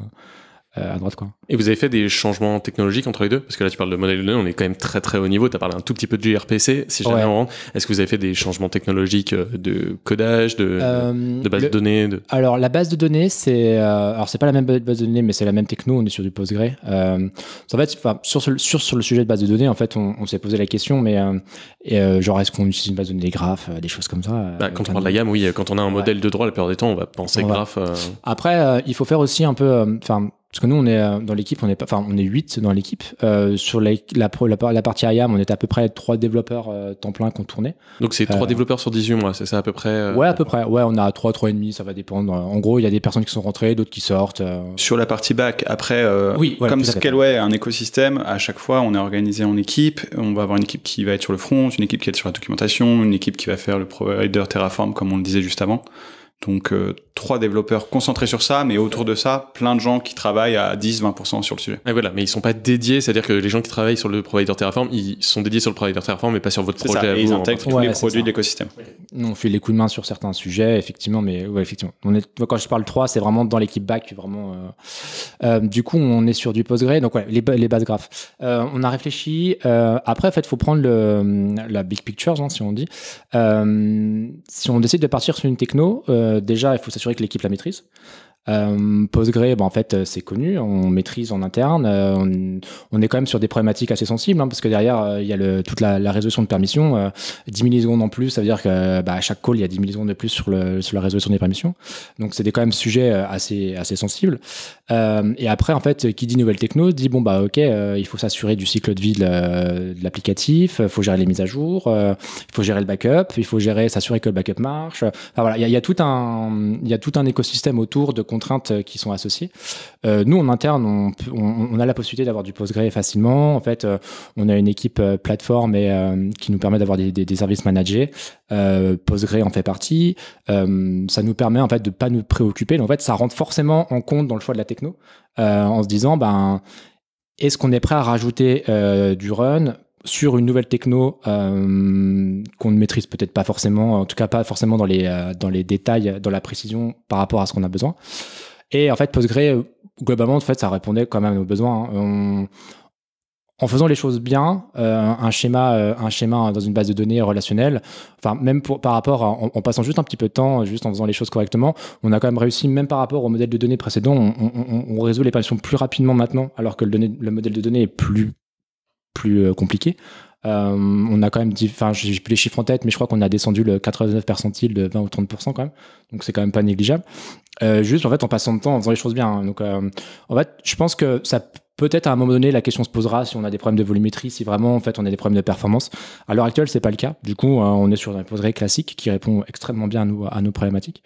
Speaker 2: euh, à droite. Quoi. Et
Speaker 4: vous avez fait des changements technologiques entre les deux Parce que là, tu parles de modèle de données, on est quand même très très haut niveau. Tu as parlé un tout petit peu de RPC, si jamais ouais. on Est-ce que vous avez fait des changements technologiques euh, de codage, de, de
Speaker 2: euh, base de données Alors, la base de données, c'est. alors, c'est pas la même base de données, mais c'est la même techno, on est sur du Postgre. Euh, en fait, sur, sur, sur, le sujet de base de données, en fait, on, s'est posé la question, mais genre, est-ce qu'on utilise une base de données des graphes, des choses comme ça
Speaker 4: bah, Quand on parle de la gamme, oui. Quand on a un modèle de droit, la plupart des temps, on va penser graphes...
Speaker 2: Après, il faut faire aussi un peu. Enfin, parce que nous on est euh, dans l'équipe, on est enfin on est 8 dans l'équipe. Euh, sur la, partie IAM, on était à peu près 3 développeurs euh, temps plein qu'on tournait.
Speaker 4: Donc c'est 3 développeurs sur 18 mois, c'est ça à peu près Ouais, à
Speaker 2: peu près. Ouais, on a 3 3 et demi, ça va dépendre. En gros, il y a des personnes qui sont rentrées, d'autres qui sortent.
Speaker 4: Sur la partie back après
Speaker 3: oui, comme Scaleway est un écosystème, à chaque fois on est organisé en équipe, on va avoir une équipe qui va être sur le front, une équipe qui va être sur la documentation, une équipe qui va faire le provider Terraform comme on le disait juste avant. Donc euh, trois développeurs concentrés sur ça, mais autour de ça, plein de gens qui travaillent à
Speaker 2: 10-20% sur le sujet.
Speaker 4: Et voilà, mais ils sont pas dédiés, c'est-à-dire que les gens qui travaillent sur le provider Terraform, ils sont dédiés sur le provider Terraform, mais pas sur votre projet. ils intègrent
Speaker 2: tous les
Speaker 3: produits de l'écosystème.
Speaker 2: On fait les coups de main sur certains sujets, effectivement, mais ouais, effectivement. On quand je parle 3, c'est vraiment dans l'équipe back, vraiment. Euh, euh, du coup, on est sur du Postgre, donc ouais, les, bases graphes. on a réfléchi. après, en fait, faut prendre la big picture, hein, si on dit. si on décide de partir sur une techno. Euh, déjà, il faut s'assurer que l'équipe la maîtrise. Euh, Postgre, ben en fait, euh, c'est connu, on maîtrise en interne. Euh, on, est quand même sur des problématiques assez sensibles, hein, parce que derrière, euh, il y a le, toute la, résolution de permission. 10 millisecondes en plus, ça veut dire que bah, à chaque call, il y a 10 millisecondes de plus sur, le, sur la résolution des permissions. Donc, c'est quand même sujet assez, assez sensible. et après, en fait, qui dit nouvelle techno dit bon, bah, ok, il faut s'assurer du cycle de vie de, l'applicatif, faut gérer les mises à jour, il faut gérer le backup, il faut gérer, s'assurer que le backup marche. voilà, il y, y, a tout un, il y a tout un écosystème autour de contraintes euh, qui sont associées. Euh, nous, en interne, on, a la possibilité d'avoir du Postgre facilement. En fait, euh, on a une équipe plateforme qui nous permet d'avoir des, services managés. Postgre en fait partie. ça nous permet en fait de pas nous préoccuper. en fait, ça rentre forcément en compte dans le choix de la techno en se disant, ben est-ce qu'on est prêt à rajouter du run sur une nouvelle techno euh, qu'on ne maîtrise peut-être pas forcément, en tout cas pas forcément dans les, euh, dans les détails, dans la précision par rapport à ce qu'on a besoin. Et en fait, Postgre, globalement, en fait, ça répondait quand même à nos besoins. Hein. en faisant les choses bien, euh, un schéma, un schéma dans une base de données relationnelle, enfin même par rapport, en, passant juste un petit peu de temps, juste en faisant les choses correctement, on a quand même réussi, même par rapport au modèle de données précédent, on, résout les pressions plus rapidement maintenant, alors que le modèle de données est plus plus euh, compliqué. Euh, on a quand même, enfin, j'ai plus les chiffres en tête, mais je crois qu'on a descendu le 89 de 20 ou 30% quand même. Donc c'est quand même pas négligeable. Euh, juste en fait en passant de temps, en faisant les choses bien. Hein. Donc en fait, je pense que ça peut-être à un moment donné la question se posera si on a des problèmes de volumétrie, si vraiment en fait on a des problèmes de performance. À l'heure actuelle, c'est pas le cas. Du coup, on est sur un poserie classique qui répond extrêmement bien à nos problématiques.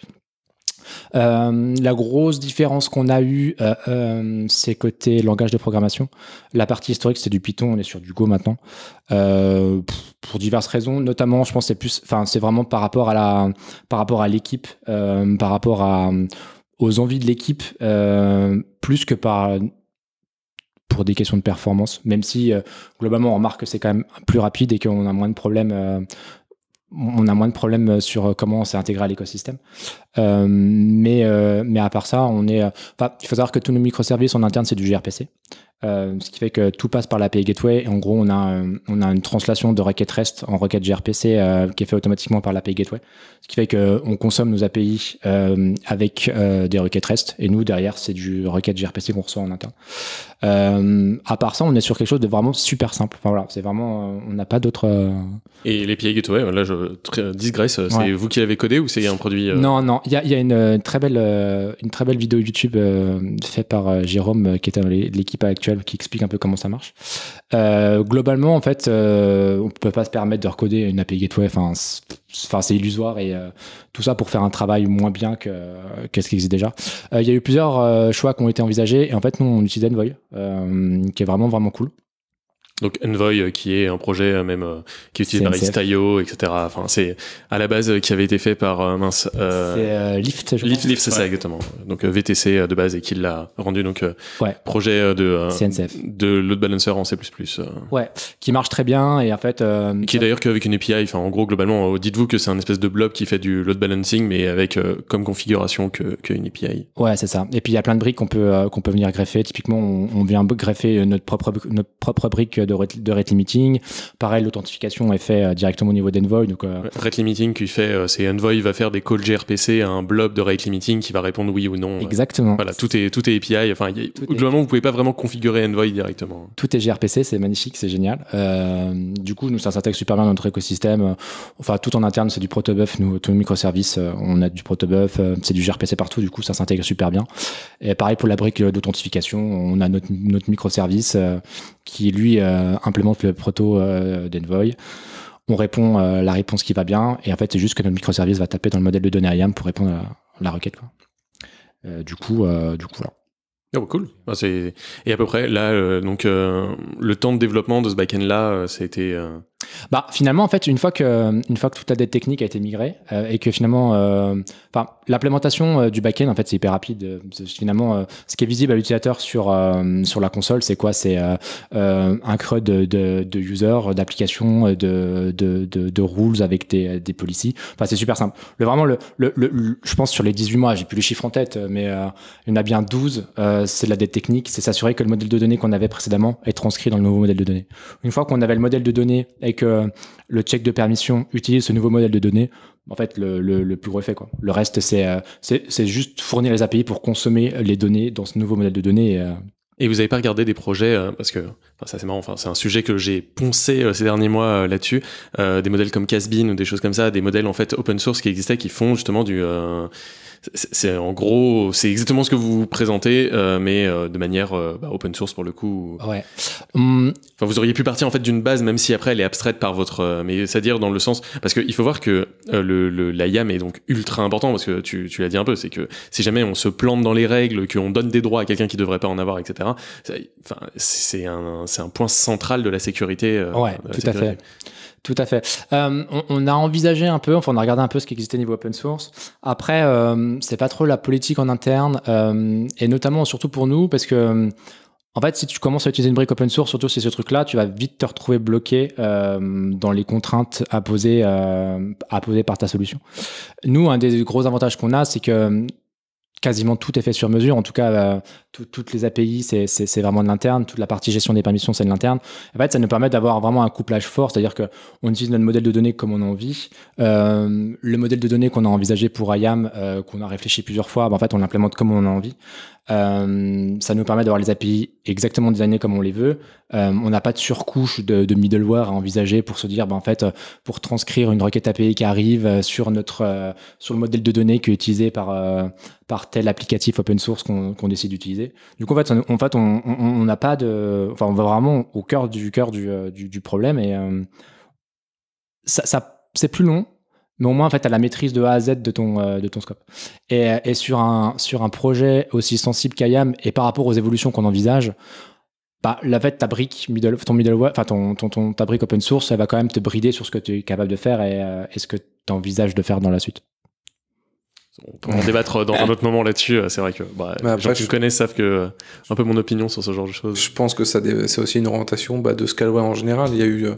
Speaker 2: Euh, la grosse différence qu'on a eu euh, euh, c'est côté langage de programmation. La partie historique, c'est du Python, on est sur du Go maintenant. pour diverses raisons, notamment, je pense, c'est plus, enfin, c'est vraiment par rapport à la, par rapport à l'équipe, par rapport aux envies de l'équipe, plus que par pour des questions de performance, même si globalement on remarque que c'est quand même plus rapide et qu'on a moins de problèmes on a moins de problèmes euh, sur euh, comment on s'est intégré à l'écosystème. Euh, mais, mais à part ça, on est. il faut savoir que tous nos microservices en interne, c'est du gRPC. Euh, ce qui fait que tout passe par l'API Gateway. Et en gros, on a, euh, on a une translation de requête REST en requête gRPC euh, qui est fait automatiquement par l'API Gateway. Ce qui fait qu'on consomme nos API euh, avec des requêtes REST. Et nous, derrière, c'est du requête gRPC qu'on reçoit en interne. à part ça, on est sur quelque chose de vraiment super simple. Enfin voilà, c'est vraiment, on n'a pas d'autres.
Speaker 4: Et l'API Gateway, là, je digresse, c'est vous qui l'avez codé ou c'est un produit Non,
Speaker 2: non, il y a, y a une, très belle, une très belle vidéo YouTube faite par Jérôme qui est dans l'équipe actuelle qui explique un peu comment ça marche. Euh, globalement, en fait, euh, on ne peut pas se permettre de recoder une API Gateway. Enfin, c'est illusoire et euh, tout ça pour faire un travail moins bien que, ce qui existe déjà. Il y a eu plusieurs choix qui ont été envisagés et en fait, nous, on utilise Envoy, qui est vraiment, vraiment cool.
Speaker 4: Donc Envoy euh, qui est un projet euh, même euh, qui utilise utilisé par etc. Enfin c'est à la base qui avait été fait par mince. Euh, c'est Lyft. Je c'est ça exactement. Donc VTC de base et qui l'a rendu donc projet de de load balancer en C++.
Speaker 2: Ouais, qui marche très bien et en fait. qui est d'ailleurs qu'avec une API. Enfin en gros
Speaker 4: globalement dites-vous que c'est un espèce de blob qui fait du load balancing mais avec comme configuration que qu'une API.
Speaker 2: Ouais c'est ça. Et puis il y a plein de briques qu'on peut qu'on peut venir greffer. Typiquement on, on vient greffer notre propre notre propre brique de, rate, limiting. Pareil, l'authentification est faite euh, directement au niveau d'Envoy. Donc, euh,
Speaker 4: Rate limiting qui fait, euh, c'est Envoy va faire des calls gRPC à un blob de rate limiting qui va répondre oui ou non. Exactement. Voilà, tout est, tout est API. Enfin, moment vous pouvez pas vraiment configurer Envoy directement.
Speaker 2: Tout est gRPC, c'est magnifique, c'est génial. du coup, nous, ça s'intègre super bien dans notre écosystème. Enfin, tout en interne, c'est du protobuf, nous, tous nos microservices on a du protobuf, c'est du gRPC partout, du coup, ça s'intègre super bien. Et pareil pour la brique d'authentification, on a notre, notre microservice qui, lui, euh, implémente le proto euh, d'Envoy on répond euh, la réponse qui va bien, et en fait, c'est juste que notre microservice va taper dans le modèle de données IAM pour répondre à la, requête. Quoi. du coup, du coup, voilà.
Speaker 4: Ah bah, cool. Ah, et à peu près, là, donc, le temps de développement de ce backend-là, ça a été
Speaker 2: bah, finalement, en fait, une fois que, une fois que toute la dette technique a été migrée euh, et que finalement, euh, enfin, l'implémentation euh, du backend, en fait, c'est hyper rapide. Finalement, ce qui est visible à l'utilisateur sur, sur la console, c'est quoi C'est un creux de, de, de users, d'applications, de, de, de, rules avec des, des policies. Enfin, c'est super simple. Le, vraiment, le, le, je pense sur les 18 mois, j'ai plus les chiffres en tête, mais il y en a bien 12. c'est de la dette technique, c'est s'assurer que le modèle de données qu'on avait précédemment est transcrit dans le nouveau modèle de données. Une fois qu'on avait le modèle de données que le check de permission utilise ce nouveau modèle de données, en fait, le, le, plus gros effet. Quoi. Le reste, c'est euh, c'est juste fournir les API pour consommer les données dans ce nouveau modèle de données. Et, euh.
Speaker 4: vous n'avez pas regardé des projets euh, parce que enfin, ça c'est marrant, enfin c'est un sujet que j'ai poncé ces derniers mois là-dessus, des modèles comme Casbin ou des choses comme ça, des modèles en fait open source qui existaient qui font justement du c'est en gros, c'est exactement ce que vous présentez, euh, mais euh, de manière euh, bah, open source pour le coup. Ouais. Enfin, vous auriez pu partir en fait d'une base, même si après elle est abstraite par votre, mais c'est-à-dire dans le sens, parce qu'il faut voir que le, le, la est donc ultra important parce que tu, tu l'as dit un peu, c'est que si jamais on se plante dans les règles, qu'on donne des droits à quelqu'un qui devrait pas en avoir, etc. Enfin, c'est un, c'est un point central de la sécurité. ouais, tout à fait.
Speaker 2: Tout à fait. Euh, on, a envisagé un peu, enfin on a regardé un peu ce qui existait niveau open source. Après, euh, c'est pas trop la politique en interne, euh, et notamment surtout pour nous, parce que en fait, si tu commences à utiliser une brique open source, surtout si ce truc-là, tu vas vite te retrouver bloqué dans les contraintes poser euh, poser par ta solution. Nous, un des gros avantages qu'on a, c'est que quasiment tout est fait sur mesure. En tout cas, euh, toutes les API, c'est vraiment de l'interne. Toute la partie gestion des permissions, c'est de l'interne. En fait, ça nous permet d'avoir vraiment un couplage fort, c'est-à-dire qu'on utilise notre modèle de données comme on a envie. Euh, le modèle de données qu'on a envisagé pour IAM, euh, qu'on a réfléchi plusieurs fois, bah, en fait, on l'implémente comme on a envie. Euh, ça nous permet d'avoir les API exactement designées comme on les veut. Euh, on n'a pas de surcouche de, de, middleware à envisager pour se dire, ben, en fait, pour transcrire une requête API qui arrive euh, sur notre euh, sur le modèle de données qui est utilisé par par tel applicatif open source qu'on décide d'utiliser. Du coup, en fait, on en fait, on n'a pas de, enfin, on va vraiment au cœur du cœur du, du, du problème et ça, ça c'est plus long, mais au moins en fait tu la maîtrise de A à Z de ton euh, de ton scope. Et, sur un sur un projet aussi sensible qu'IAM et par rapport aux évolutions qu'on envisage, bah la fait ta brique middle ton middleware enfin ton, ton, ta brique open source, elle va quand même te brider sur ce que tu es capable de faire et, euh, et ce que tu envisages de faire dans la suite on peut en
Speaker 4: débattre dans un autre moment là-dessus. Euh, c'est vrai que bah, bah, les gens qui connaissent savent que euh, un peu mon opinion sur
Speaker 1: ce genre de choses. Je pense que ça c'est aussi une orientation bah, de Scalway en général. Il y a eu euh,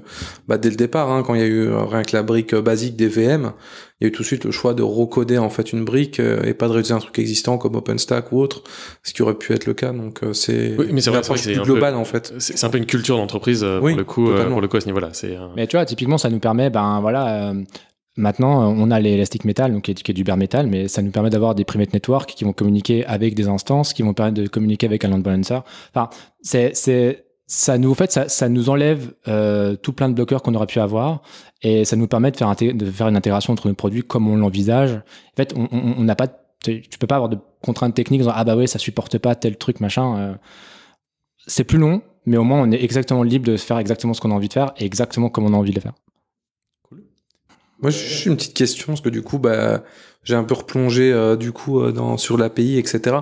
Speaker 1: bah, dès le départ, hein, quand il y a eu rien que la brique basique des VM, il y a eu tout de suite le choix de recoder en fait une brique et pas de réutiliser un truc existant comme OpenStack ou autre, ce qui aurait pu être le cas. Donc c'est mais c'est une
Speaker 4: approche plus globale en fait. C'est un peu une culture d'entreprise pour le coup pour le coup à ce niveau-là.
Speaker 2: Mais tu vois, typiquement, ça nous permet ben voilà. Maintenant, on a l'Elastic Metal, donc qui est, du bare metal, mais ça nous permet d'avoir des private network qui vont communiquer avec des instances, qui vont permettre de communiquer avec un land balancer. Enfin, c'est, ça nous, fait, ça, nous enlève euh, tout plein de bloqueurs qu'on aurait pu avoir et ça nous permet de faire, de faire une intégration entre nos produits comme on l'envisage. En fait, on n'a pas, tu, peux pas avoir de contraintes techniques. disant « ah bah ouais, ça supporte pas tel truc, machin. Euh. c'est plus long, mais au moins on est exactement libre de faire exactement ce qu'on a envie de faire et exactement comme on a envie de le faire.
Speaker 1: Moi, j'ai juste une petite question, parce que du coup, bah, j'ai un peu replongé euh, du coup euh, dans, sur l'API, etc.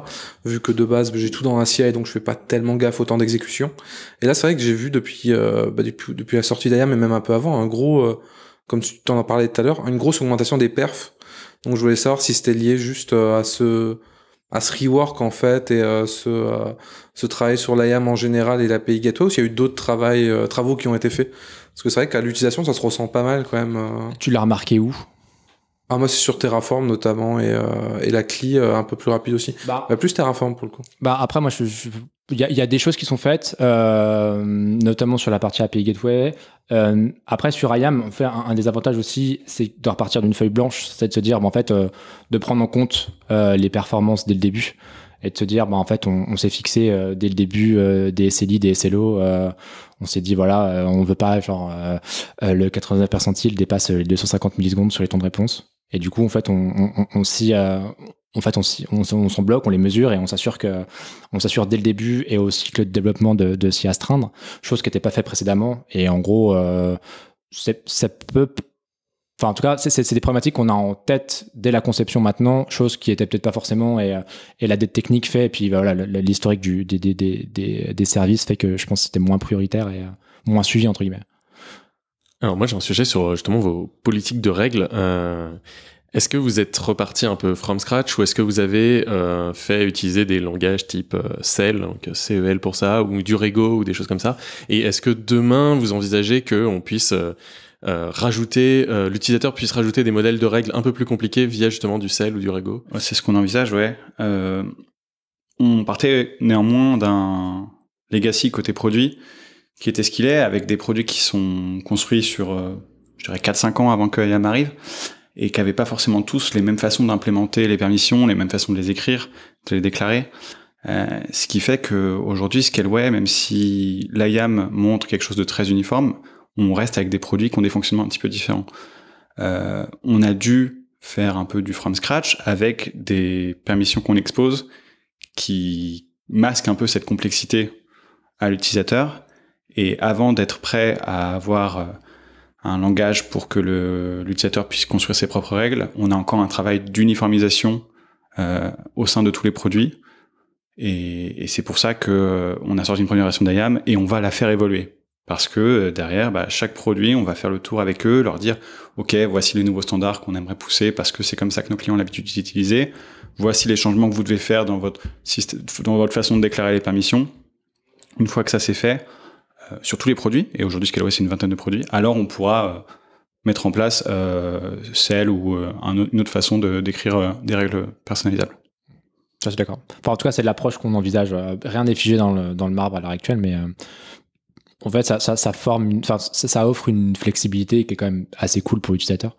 Speaker 1: Vu que de base, j'ai tout dans un CI, donc je fais pas tellement gaffe au temps d'exécution. Et là, c'est vrai que j'ai vu depuis, euh, bah, depuis, la sortie d'IAM, et même un peu avant, un gros, comme tu en as parlé tout à l'heure, une grosse augmentation des perfs. Donc, je voulais savoir si c'était lié juste à ce à ce rework en fait et ce, ce travail sur l'IAM en général et l'API Gateway, ou s'il y a eu d'autres travaux qui ont été faits parce que c'est vrai qu'à l'utilisation, ça se ressent pas mal quand même. Euh. Tu l'as remarqué où ah, moi, c'est sur Terraform notamment et, euh, la CLI euh, un peu plus rapide aussi. Bah.
Speaker 2: Bah, plus Terraform pour le coup. Bah, après, moi, il y, a des choses qui sont faites, notamment sur la partie API Gateway. après, sur IAM, fait un, des avantages aussi, c'est de repartir d'une feuille blanche, c'est de se dire, bah, en fait, de prendre en compte les performances dès le début et de se dire, bah, en fait, on, on s'est fixé dès le début des SLI, des SLO on s'est dit voilà, euh, on veut pas genre euh, euh, le 89 percentile dépasse les 250 millisecondes sur les temps de réponse. Et du coup, en fait, on, s'y en fait, on, s'en bloque, on les mesure et on s'assure que, on s'assure dès le début et au cycle de développement de, s'y astreindre, chose qui n'était pas fait précédemment. Et en gros, ça peut Enfin, en tout cas, c'est des problématiques qu'on a en tête dès la conception maintenant, chose qui était peut-être pas forcément, et, et, la dette technique fait, et puis bah, voilà, l'historique des, des, services fait que je pense que c'était moins prioritaire et euh, moins suivi, entre guillemets.
Speaker 4: Alors moi, j'ai un sujet sur justement vos politiques de règles. Euh, est-ce que vous êtes reparti un peu from scratch ou est-ce que vous avez euh, fait utiliser des langages type CEL, donc CEL pour ça, ou du Rego ou des choses comme ça Et est-ce que demain vous envisagez qu'on puisse euh, rajouter euh, l'utilisateur puisse rajouter des modèles de règles un peu plus compliqués via justement du sel ou du rego
Speaker 3: C'est ce qu'on envisage, ouais. Euh, on partait néanmoins d'un legacy côté produit qui était ce qu'il est, avec des produits qui sont construits sur, euh, je dirais, 4-5 ans avant que IAM arrive et qui n'avaient pas forcément tous les mêmes façons d'implémenter les permissions, les mêmes façons de les écrire, de les déclarer. ce qui fait qu'aujourd'hui, ouais, même si l'IAM montre quelque chose de très uniforme, on reste avec des produits qui ont des fonctionnements un petit peu différents. Euh, on a dû faire un peu du from scratch avec des permissions qu'on expose qui masquent un peu cette complexité à l'utilisateur. Et avant d'être prêt à avoir euh, un langage pour que l'utilisateur puisse construire ses propres règles, on a encore un travail d'uniformisation euh, au sein de tous les produits. Et, c'est pour ça qu'on on a sorti une première version d'IAM et on va la faire évoluer. Parce que euh, derrière, bah, chaque produit, on va faire le tour avec eux, leur dire, OK, voici les nouveaux standards qu'on aimerait pousser parce que c'est comme ça que nos clients ont l'habitude d'utiliser. Voici les changements que vous devez faire dans votre, dans votre façon de déclarer les permissions. Une fois que ça c'est fait, euh, sur tous les produits, et aujourd'hui ce qu'elle c'est une vingtaine de produits, alors on pourra euh, mettre en place celle ou une autre façon d'écrire des règles personnalisables. Ça, c'est d'accord.
Speaker 2: en tout cas, c'est l'approche qu'on envisage. Rien n'est figé dans le, marbre à l'heure actuelle, mais en fait, ça, forme, ça, offre une flexibilité qui est quand même assez cool pour l'utilisateur.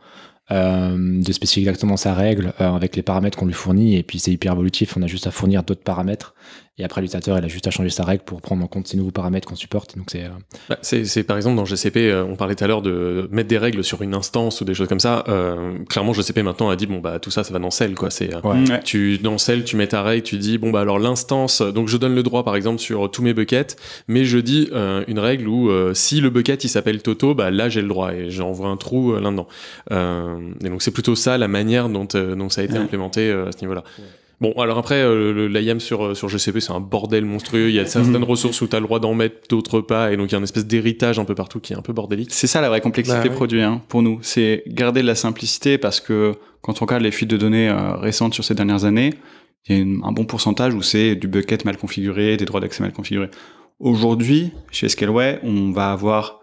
Speaker 2: Euh, de spécifier exactement sa règle euh, avec les paramètres qu'on lui fournit et puis c'est hyper évolutif on a juste à fournir d'autres paramètres et après, l'utilisateur, il a juste à changer sa règle pour prendre en compte ces nouveaux paramètres qu'on supporte. Donc c'est, euh,
Speaker 4: bah, c'est, par exemple dans GCP, euh, on parlait tout à l'heure de mettre des règles sur une instance ou des choses comme ça. Euh, clairement, GCP maintenant a dit bon bah tout ça, ça va dans celle quoi. C'est tu dans celle, tu mets ta règle, tu dis bon bah alors l'instance. Donc je donne le droit par exemple sur tous mes buckets, mais je dis une règle où si le bucket il s'appelle Toto, bah là j'ai le droit et j'envoie un trou là dedans. et donc c'est plutôt ça la manière dont, dont ça a été implémenté à ce niveau-là. Bon, alors après, euh, l'IAM sur, euh, sur GCP, c'est un bordel monstrueux. Il y a mm. certaines ressources où tu as le droit d'en mettre, d'autres pas. Et donc, il y a une espèce d'héritage un peu partout qui est un peu bordélique. C'est ça la vraie complexité bah
Speaker 3: produit, hein, pour nous. C'est garder de la simplicité parce que quand on regarde les fuites de données euh, récentes sur ces dernières années, il y a un bon pourcentage où c'est du bucket mal configuré, des droits d'accès mal configurés. Aujourd'hui, chez Scaleway, on va avoir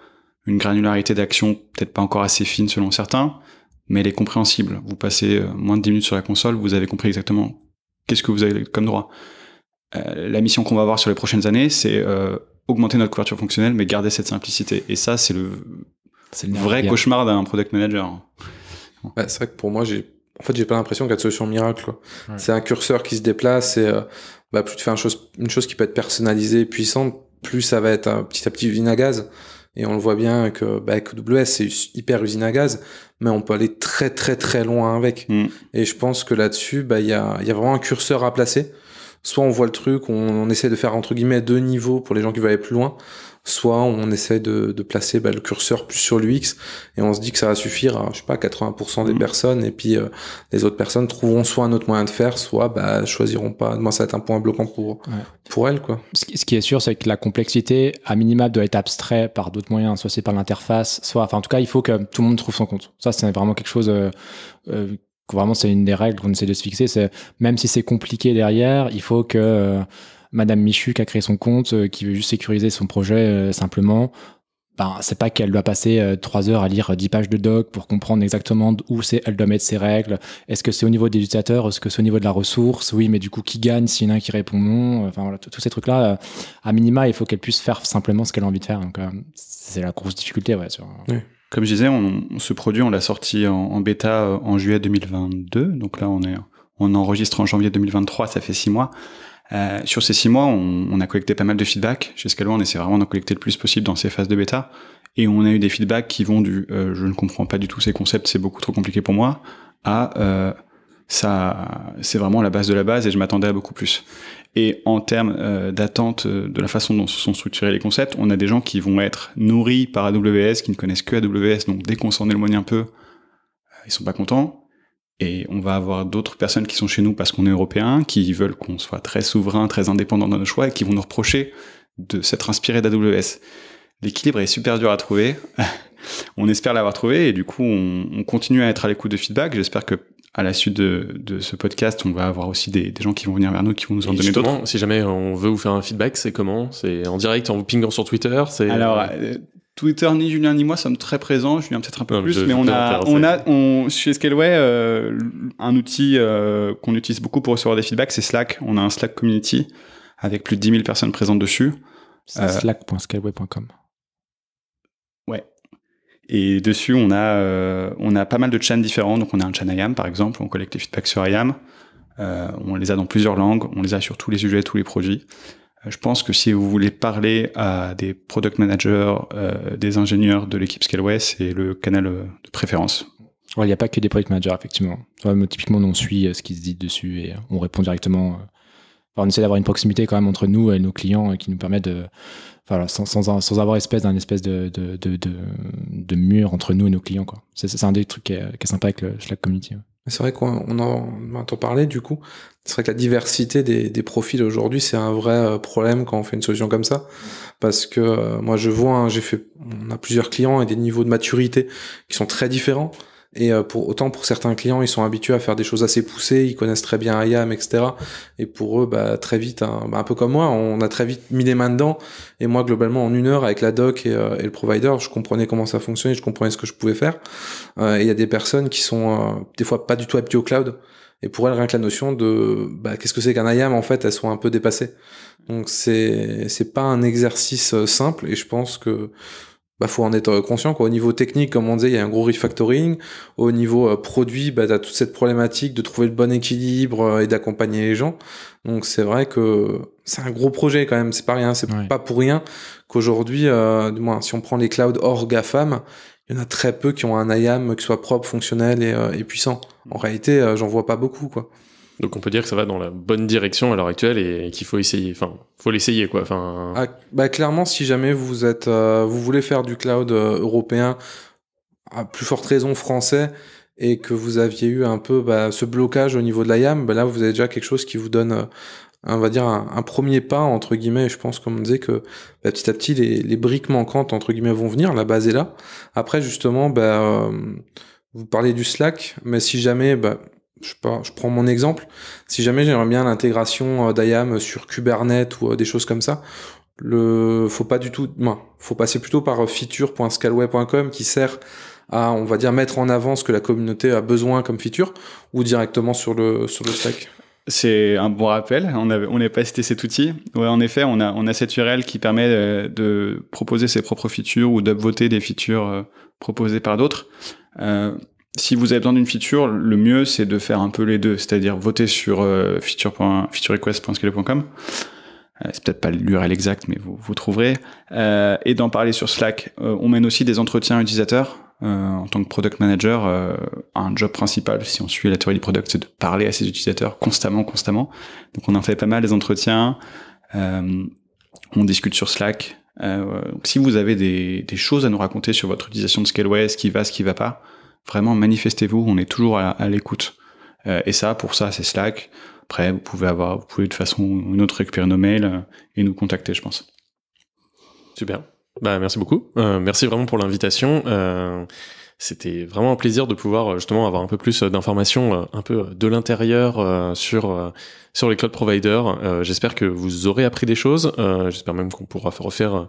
Speaker 3: une granularité d'action peut-être pas encore assez fine selon certains, mais elle est compréhensible. Vous passez moins de 10 minutes sur la console, vous avez compris exactement qu'est-ce que vous avez comme droit euh, La mission qu'on va avoir sur les prochaines années, c'est euh, augmenter notre couverture fonctionnelle, mais garder cette simplicité. Et ça, c'est le, vrai cauchemar
Speaker 1: d'un product manager. c'est vrai que pour moi, j'ai en fait, j'ai pas l'impression qu'il y a de solution miracle. C'est un curseur qui se déplace et euh, bah, plus tu fais une chose, qui peut être personnalisée et puissante, plus ça va être un petit à petit vin à gaz. Et on le voit bien que avec bah, AWS, c'est hyper usine à gaz, mais on peut aller très très très loin avec. Mm. Et je pense que là-dessus, bah, il y, a, vraiment un curseur à placer. Soit on voit le truc, on, on, essaie de faire entre guillemets deux niveaux pour les gens qui veulent aller plus loin, soit on essaie de, de placer bah, le curseur plus sur l'UX et on se dit que ça va suffire à, je sais pas, 80% des mm. personnes et puis euh, les autres personnes trouveront soit un autre moyen de faire, soit bah, choisiront pas. Moi, ça va être un point bloquant pour,
Speaker 2: pour elles. Quoi. Ce, qui est sûr, c'est que la complexité, à minima, doit être abstrait par d'autres moyens, soit c'est par l'interface, soit, enfin, en tout cas, il faut que tout le monde trouve son compte. Ça, c'est vraiment quelque chose euh, euh, vraiment, c'est une des règles qu'on essaie de se fixer. C'est même si c'est compliqué derrière, il faut que Madame Michu qui a créé son compte, euh, qui veut juste sécuriser son projet euh, simplement, ben, c'est pas qu'elle doit passer euh, trois heures à lire 10 pages de doc pour comprendre exactement où c'est, elle doit mettre ses règles. Est-ce que c'est au niveau des utilisateurs Est-ce que c'est au niveau de la ressource Oui, mais du coup, qui gagne s'il y en a qui répond non Enfin, voilà, tous ces trucs-là, à minima, il faut qu'elle puisse faire simplement ce qu'elle a envie de faire. Donc, c'est la grosse difficulté, ouais.
Speaker 3: Comme je disais, on, ce produit, on l'a sorti en, bêta en juillet 2022. Donc là, on, est, on enregistre en janvier 2023, ça fait six mois. Euh, sur ces six mois, on, a collecté pas mal de feedback. Chez Scalo, on essaie vraiment d'en collecter le plus possible dans ces phases de bêta. Et on a eu des feedbacks qui vont du euh, je ne comprends pas du tout ces concepts, c'est beaucoup trop compliqué pour moi, à euh, ça, c'est vraiment la base de la base et je m'attendais à beaucoup plus. Et en termes d'attente de la façon dont se sont structurés les concepts, on a des gens qui vont être nourris par AWS, qui ne connaissent que AWS, donc dès qu'on s'en éloigne un peu, ils sont pas contents et on va avoir d'autres personnes qui sont chez nous parce qu'on est européens, qui veulent qu'on soit très souverain, très indépendant dans nos choix et qui vont nous reprocher de s'être inspiré d'AWS. L'équilibre est super dur à trouver. on espère l'avoir trouvé et du coup, on, continue à être à l'écoute de feedback. J'espère que à la suite de, ce podcast, on va avoir aussi des, gens qui vont venir vers nous, qui vont nous en donner d'autres.
Speaker 4: Si jamais on veut vous faire un feedback, c'est comment C'est en direct, en vous pingue sur Twitter alors euh, euh,
Speaker 3: Twitter, ni Julien, ni moi sommes très présents. Julien peut-être
Speaker 4: un peu plus, mais on a, on
Speaker 3: a, chez Scaleway, euh, un outil euh, qu'on utilise beaucoup pour recevoir des feedbacks, c'est Slack. On a un Slack community avec plus de 10 000 personnes présentes dessus. Euh,
Speaker 2: slack.scaleway.com.
Speaker 3: Ouais. Et dessus, on a, on a pas mal de chaînes différents. Donc, on a un channel IAM, par exemple. On collecte les feedbacks sur IAM. on les a dans plusieurs langues. On les a sur tous les sujets, tous les produits. Euh, je pense que si vous voulez parler à des product managers, euh, des ingénieurs de l'équipe Scaleway, c'est le canal
Speaker 2: euh, de préférence. Il n'y a pas que des product managers, effectivement. typiquement, on suit ce qui se dit dessus et on répond directement. on essaie d'avoir une proximité quand même entre nous et nos clients qui nous permet de, sans, avoir espèce d'un espèce de mur entre nous et nos clients. C'est un des trucs qui est, sympa avec le Slack Community c'est
Speaker 1: vrai qu'on en entend parler du coup. C'est vrai que la diversité des, des profils aujourd'hui, c'est un vrai euh, problème quand on fait une solution comme ça. Parce que euh, moi je vois, hein, j'ai fait, on a plusieurs clients et des niveaux de maturité qui sont très différents. Et euh, pour autant pour certains clients, ils sont habitués à faire des choses assez poussées, ils connaissent très bien IAM, etc. Et pour eux, bah, très vite, hein, bah, un peu comme moi, on a très vite mis les mains dedans. Et moi, globalement, en une heure avec la doc euh, et, le provider, je comprenais comment ça fonctionnait, je comprenais ce que je pouvais faire. Euh, et il y a des personnes qui sont euh, des fois pas du tout habituées au cloud. Et pour elles, rien que la notion de bah, qu'est-ce que c'est qu'un IAM, en fait, elles sont un peu dépassées. Donc c'est c'est pas un exercice simple et je pense que bah faut en être euh, conscient quoi. Au niveau technique, comme on disait, il y a un gros refactoring. Au niveau euh, produit, bah as toute cette problématique de trouver le bon équilibre euh, et d'accompagner les gens. Donc c'est vrai que c'est un gros projet quand même. C'est pas rien. C'est pas pour rien qu'aujourd'hui, du moins si on prend les clouds hors Gafam, il y en a très peu qui ont un IAM qui soit propre, fonctionnel et, et puissant. En mm. réalité, j'en vois pas beaucoup quoi.
Speaker 4: Donc on peut dire que ça va dans la bonne direction à l'heure actuelle et qu'il faut essayer. Enfin, faut l'essayer quoi. Enfin. Ah,
Speaker 1: bah clairement, si jamais vous êtes, euh, vous voulez faire du cloud euh, européen, à plus forte raison français, et que vous aviez eu un peu bah, ce blocage au niveau de la YAM, bah, là vous avez déjà quelque chose qui vous donne, euh, on va dire un, premier pas entre guillemets. je pense, comme on disait, que bah, petit à petit les, briques manquantes entre guillemets vont venir. La base est là. Après justement, bah, vous parlez du Slack, mais si jamais bah, je, prends mon exemple, si jamais j'aimerais bien l'intégration euh, d'IAM sur Kubernetes ou euh, des choses comme ça, le faut pas du tout Il faut passer plutôt par euh, feature.scalway.com qui sert à on va dire mettre en avant ce que la communauté a besoin comme feature ou directement sur le le stack
Speaker 3: c'est un bon rappel. On n'avait pas cité cet outil. en effet, on a, cette URL qui permet de, proposer ses propres features ou d'upvoter des features proposées par d'autres si vous avez besoin d'une feature, le mieux c'est de faire un peu les deux, c'est-à-dire voter sur euh, euh c'est peut-être pas l'URL exact, mais vous, vous trouverez. Euh, et d'en parler sur Slack. Euh, on mène aussi des entretiens utilisateurs. en tant que product manager, un job principal, si on suit la théorie du product, c'est de parler à ses utilisateurs constamment, constamment. Donc on en fait pas mal des entretiens. on discute sur Slack. donc si vous avez des, des, choses à nous raconter sur votre utilisation de Scaleway, ce qui va, ce qui va pas, Vraiment, manifestez-vous, on est toujours à, l'écoute. Euh, et ça, pour ça, c'est Slack. Après, vous pouvez avoir, vous pouvez de façon ou une autre récupérer nos mails euh, et nous contacter, je pense.
Speaker 4: Super. Bah, merci beaucoup. Euh, merci vraiment pour l'invitation. c'était vraiment un plaisir de pouvoir justement avoir un peu plus d'informations, un peu de l'intérieur sur sur les cloud providers. J'espère que vous aurez appris des choses. J'espère même qu'on pourra refaire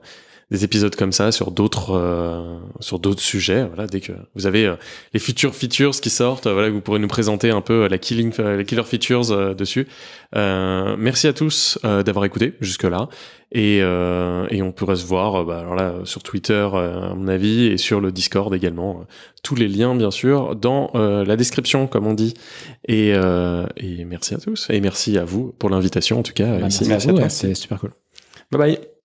Speaker 4: des épisodes comme ça sur d'autres euh, sur d'autres sujets. Voilà, dès que vous avez euh, les futures features qui sortent, euh, voilà, vous pourrez nous présenter un peu la killing, les killer features dessus. merci à tous d'avoir écouté jusque là, et, et on pourrait se voir. Bah, alors là, sur Twitter, à mon avis, et sur le Discord également. Tous les liens, bien sûr, dans la description, comme on dit. Et, et merci à tous, et merci à vous pour l'invitation en tout cas. Bah, merci, à, vous,
Speaker 2: C'est super cool.
Speaker 4: Bye bye.